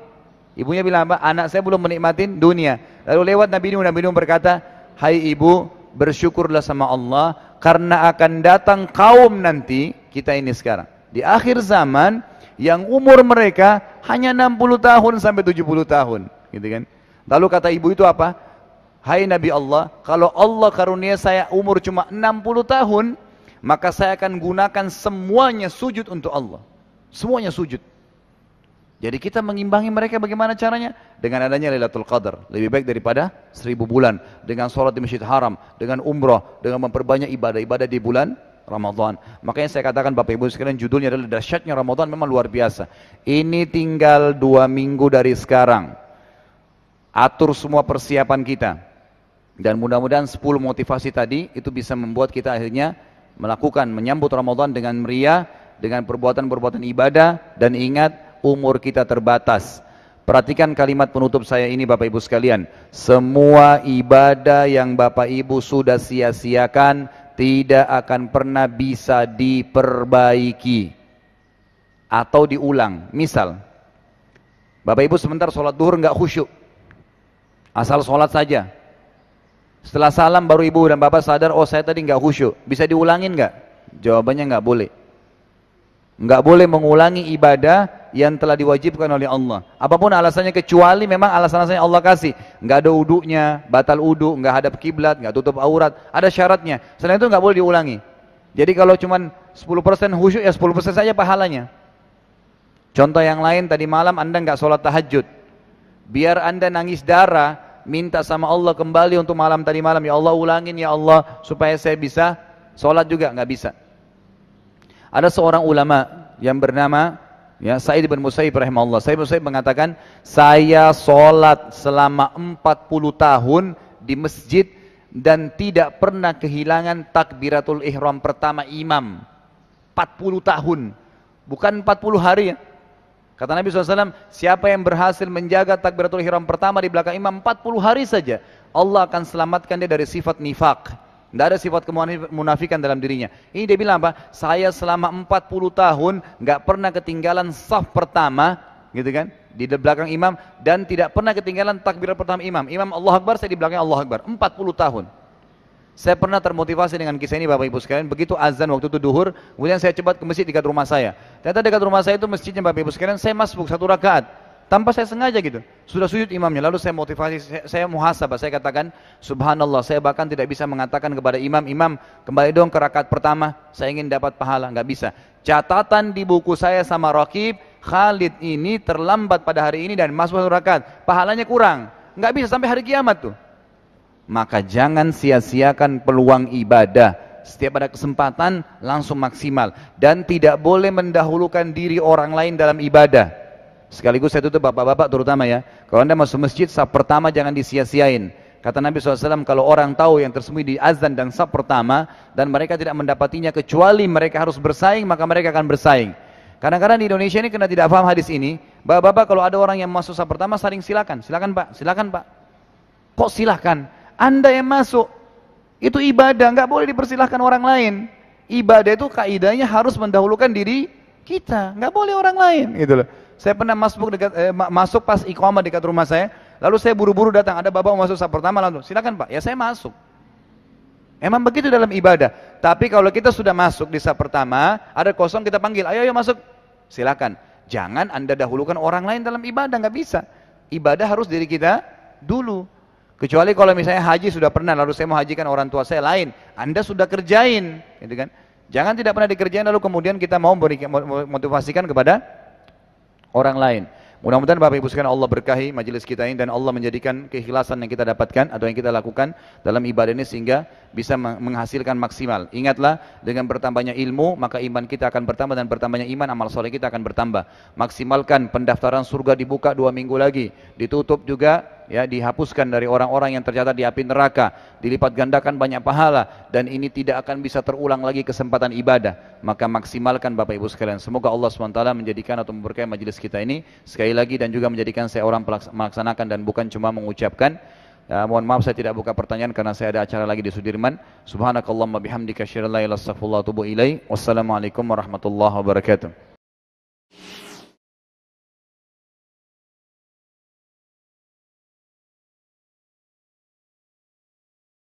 Ibunya bilang apa? Anak saya belum menikmatin dunia. Lalu lewat Nabi Nuh, Nabi Nuh berkata, Hai ibu, bersyukurlah sama Allah, karena akan datang kaum nanti, kita ini sekarang. Di akhir zaman, yang umur mereka hanya 60 tahun sampai 70 tahun. Gitu kan? Lalu kata ibu itu apa? Hai Nabi Allah, kalau Allah karunia saya umur cuma 60 tahun, maka saya akan gunakan semuanya sujud untuk Allah. Semuanya sujud. Jadi kita mengimbangi mereka bagaimana caranya? Dengan adanya Lailatul Qadar, lebih baik daripada seribu bulan. Dengan sholat di Masjid Haram, dengan umroh, dengan memperbanyak ibadah-ibadah di bulan Ramadan. Makanya saya katakan Bapak Ibu sekalian judulnya adalah dahsyatnya Ramadan memang luar biasa. Ini tinggal dua minggu dari sekarang. Atur semua persiapan kita. Dan mudah-mudahan 10 motivasi tadi itu bisa membuat kita akhirnya melakukan menyambut Ramadan dengan meriah, dengan perbuatan-perbuatan ibadah dan ingat umur kita terbatas. Perhatikan kalimat penutup saya ini Bapak Ibu sekalian. Semua ibadah yang Bapak Ibu sudah sia-siakan tidak akan pernah bisa diperbaiki atau diulang. Misal, Bapak Ibu sebentar sholat duhur nggak khusyuk. Asal sholat saja. Setelah salam baru Ibu dan Bapak sadar, oh saya tadi nggak khusyuk. Bisa diulangin nggak? Jawabannya nggak boleh. Nggak boleh mengulangi ibadah yang telah diwajibkan oleh Allah. Apapun alasannya kecuali memang alasan-alasannya Allah kasih. Enggak ada uduknya, batal uduk, enggak hadap kiblat, enggak tutup aurat, ada syaratnya. Selain itu enggak boleh diulangi. Jadi kalau cuma 10% khusyuk ya 10% saja pahalanya. Contoh yang lain tadi malam Anda enggak sholat tahajud. Biar Anda nangis darah, minta sama Allah kembali untuk malam tadi malam, ya Allah ulangin ya Allah supaya saya bisa sholat juga enggak bisa. Ada seorang ulama yang bernama Ya, Sa'id bin Musayyib rahimahullah. Sa'id bin Musayyib mengatakan, saya sholat selama 40 tahun di masjid dan tidak pernah kehilangan takbiratul ihram pertama imam. 40 tahun. Bukan 40 hari ya. Kata Nabi SAW, siapa yang berhasil menjaga takbiratul ihram pertama di belakang imam 40 hari saja, Allah akan selamatkan dia dari sifat nifak tidak ada sifat kemunafikan dalam dirinya. Ini dia bilang apa? Saya selama 40 tahun nggak pernah ketinggalan saf pertama, gitu kan? Di belakang imam dan tidak pernah ketinggalan takbir pertama imam. Imam Allah Akbar saya di belakang Allah Akbar. 40 tahun. Saya pernah termotivasi dengan kisah ini Bapak Ibu sekalian. Begitu azan waktu itu duhur, kemudian saya cepat ke masjid dekat rumah saya. Ternyata dekat rumah saya itu masjidnya Bapak Ibu sekalian, saya masuk satu rakaat tanpa saya sengaja gitu. Sudah sujud imamnya, lalu saya motivasi, saya, muhasabah, saya katakan, subhanallah, saya bahkan tidak bisa mengatakan kepada imam, imam kembali dong ke rakaat pertama, saya ingin dapat pahala, nggak bisa. Catatan di buku saya sama Rakib, Khalid ini terlambat pada hari ini dan masuk satu rakaat, pahalanya kurang, nggak bisa sampai hari kiamat tuh. Maka jangan sia-siakan peluang ibadah, setiap ada kesempatan langsung maksimal dan tidak boleh mendahulukan diri orang lain dalam ibadah Sekaligus saya tutup bapak-bapak terutama ya. Kalau anda masuk masjid, sab pertama jangan disia-siain. Kata Nabi SAW, kalau orang tahu yang tersembunyi di azan dan sab pertama, dan mereka tidak mendapatinya kecuali mereka harus bersaing, maka mereka akan bersaing. Kadang-kadang di Indonesia ini kena tidak paham hadis ini, bapak-bapak kalau ada orang yang masuk sab pertama, saling silakan, silakan pak, silakan pak. Kok silakan? Anda yang masuk, itu ibadah, nggak boleh dipersilahkan orang lain. Ibadah itu kaidahnya harus mendahulukan diri kita, nggak boleh orang lain gitu saya pernah masuk dekat eh, masuk pas iqamah dekat rumah saya, lalu saya buru-buru datang, ada bapak mau masuk saat pertama lalu, "Silakan Pak." Ya saya masuk. Emang begitu dalam ibadah. Tapi kalau kita sudah masuk di saat pertama, ada kosong kita panggil, "Ayo ayo masuk." Silakan. Jangan Anda dahulukan orang lain dalam ibadah, nggak bisa. Ibadah harus diri kita dulu. Kecuali kalau misalnya haji sudah pernah, lalu saya mau hajikan orang tua saya lain, Anda sudah kerjain, gitu kan? Jangan tidak pernah dikerjain lalu kemudian kita mau motivasikan kepada orang lain. Mudah-mudahan Bapak Ibu sekalian Allah berkahi majelis kita ini dan Allah menjadikan keikhlasan yang kita dapatkan atau yang kita lakukan dalam ibadah ini sehingga bisa menghasilkan maksimal. Ingatlah dengan bertambahnya ilmu maka iman kita akan bertambah dan bertambahnya iman amal soleh kita akan bertambah. Maksimalkan pendaftaran surga dibuka dua minggu lagi, ditutup juga ya dihapuskan dari orang-orang yang tercatat di api neraka, dilipat gandakan banyak pahala dan ini tidak akan bisa terulang lagi kesempatan ibadah. Maka maksimalkan Bapak Ibu sekalian. Semoga Allah SWT menjadikan atau memberkahi majelis kita ini sekali lagi dan juga menjadikan saya orang melaksanakan dan bukan cuma mengucapkan. Ya, mohon maaf saya tidak buka pertanyaan karena saya ada acara lagi di Sudirman. Subhanakallahumma bihamdika asyhadu an la ilaha illa anta astaghfiruka wa atubu ilaik. Wassalamualaikum warahmatullahi wabarakatuh.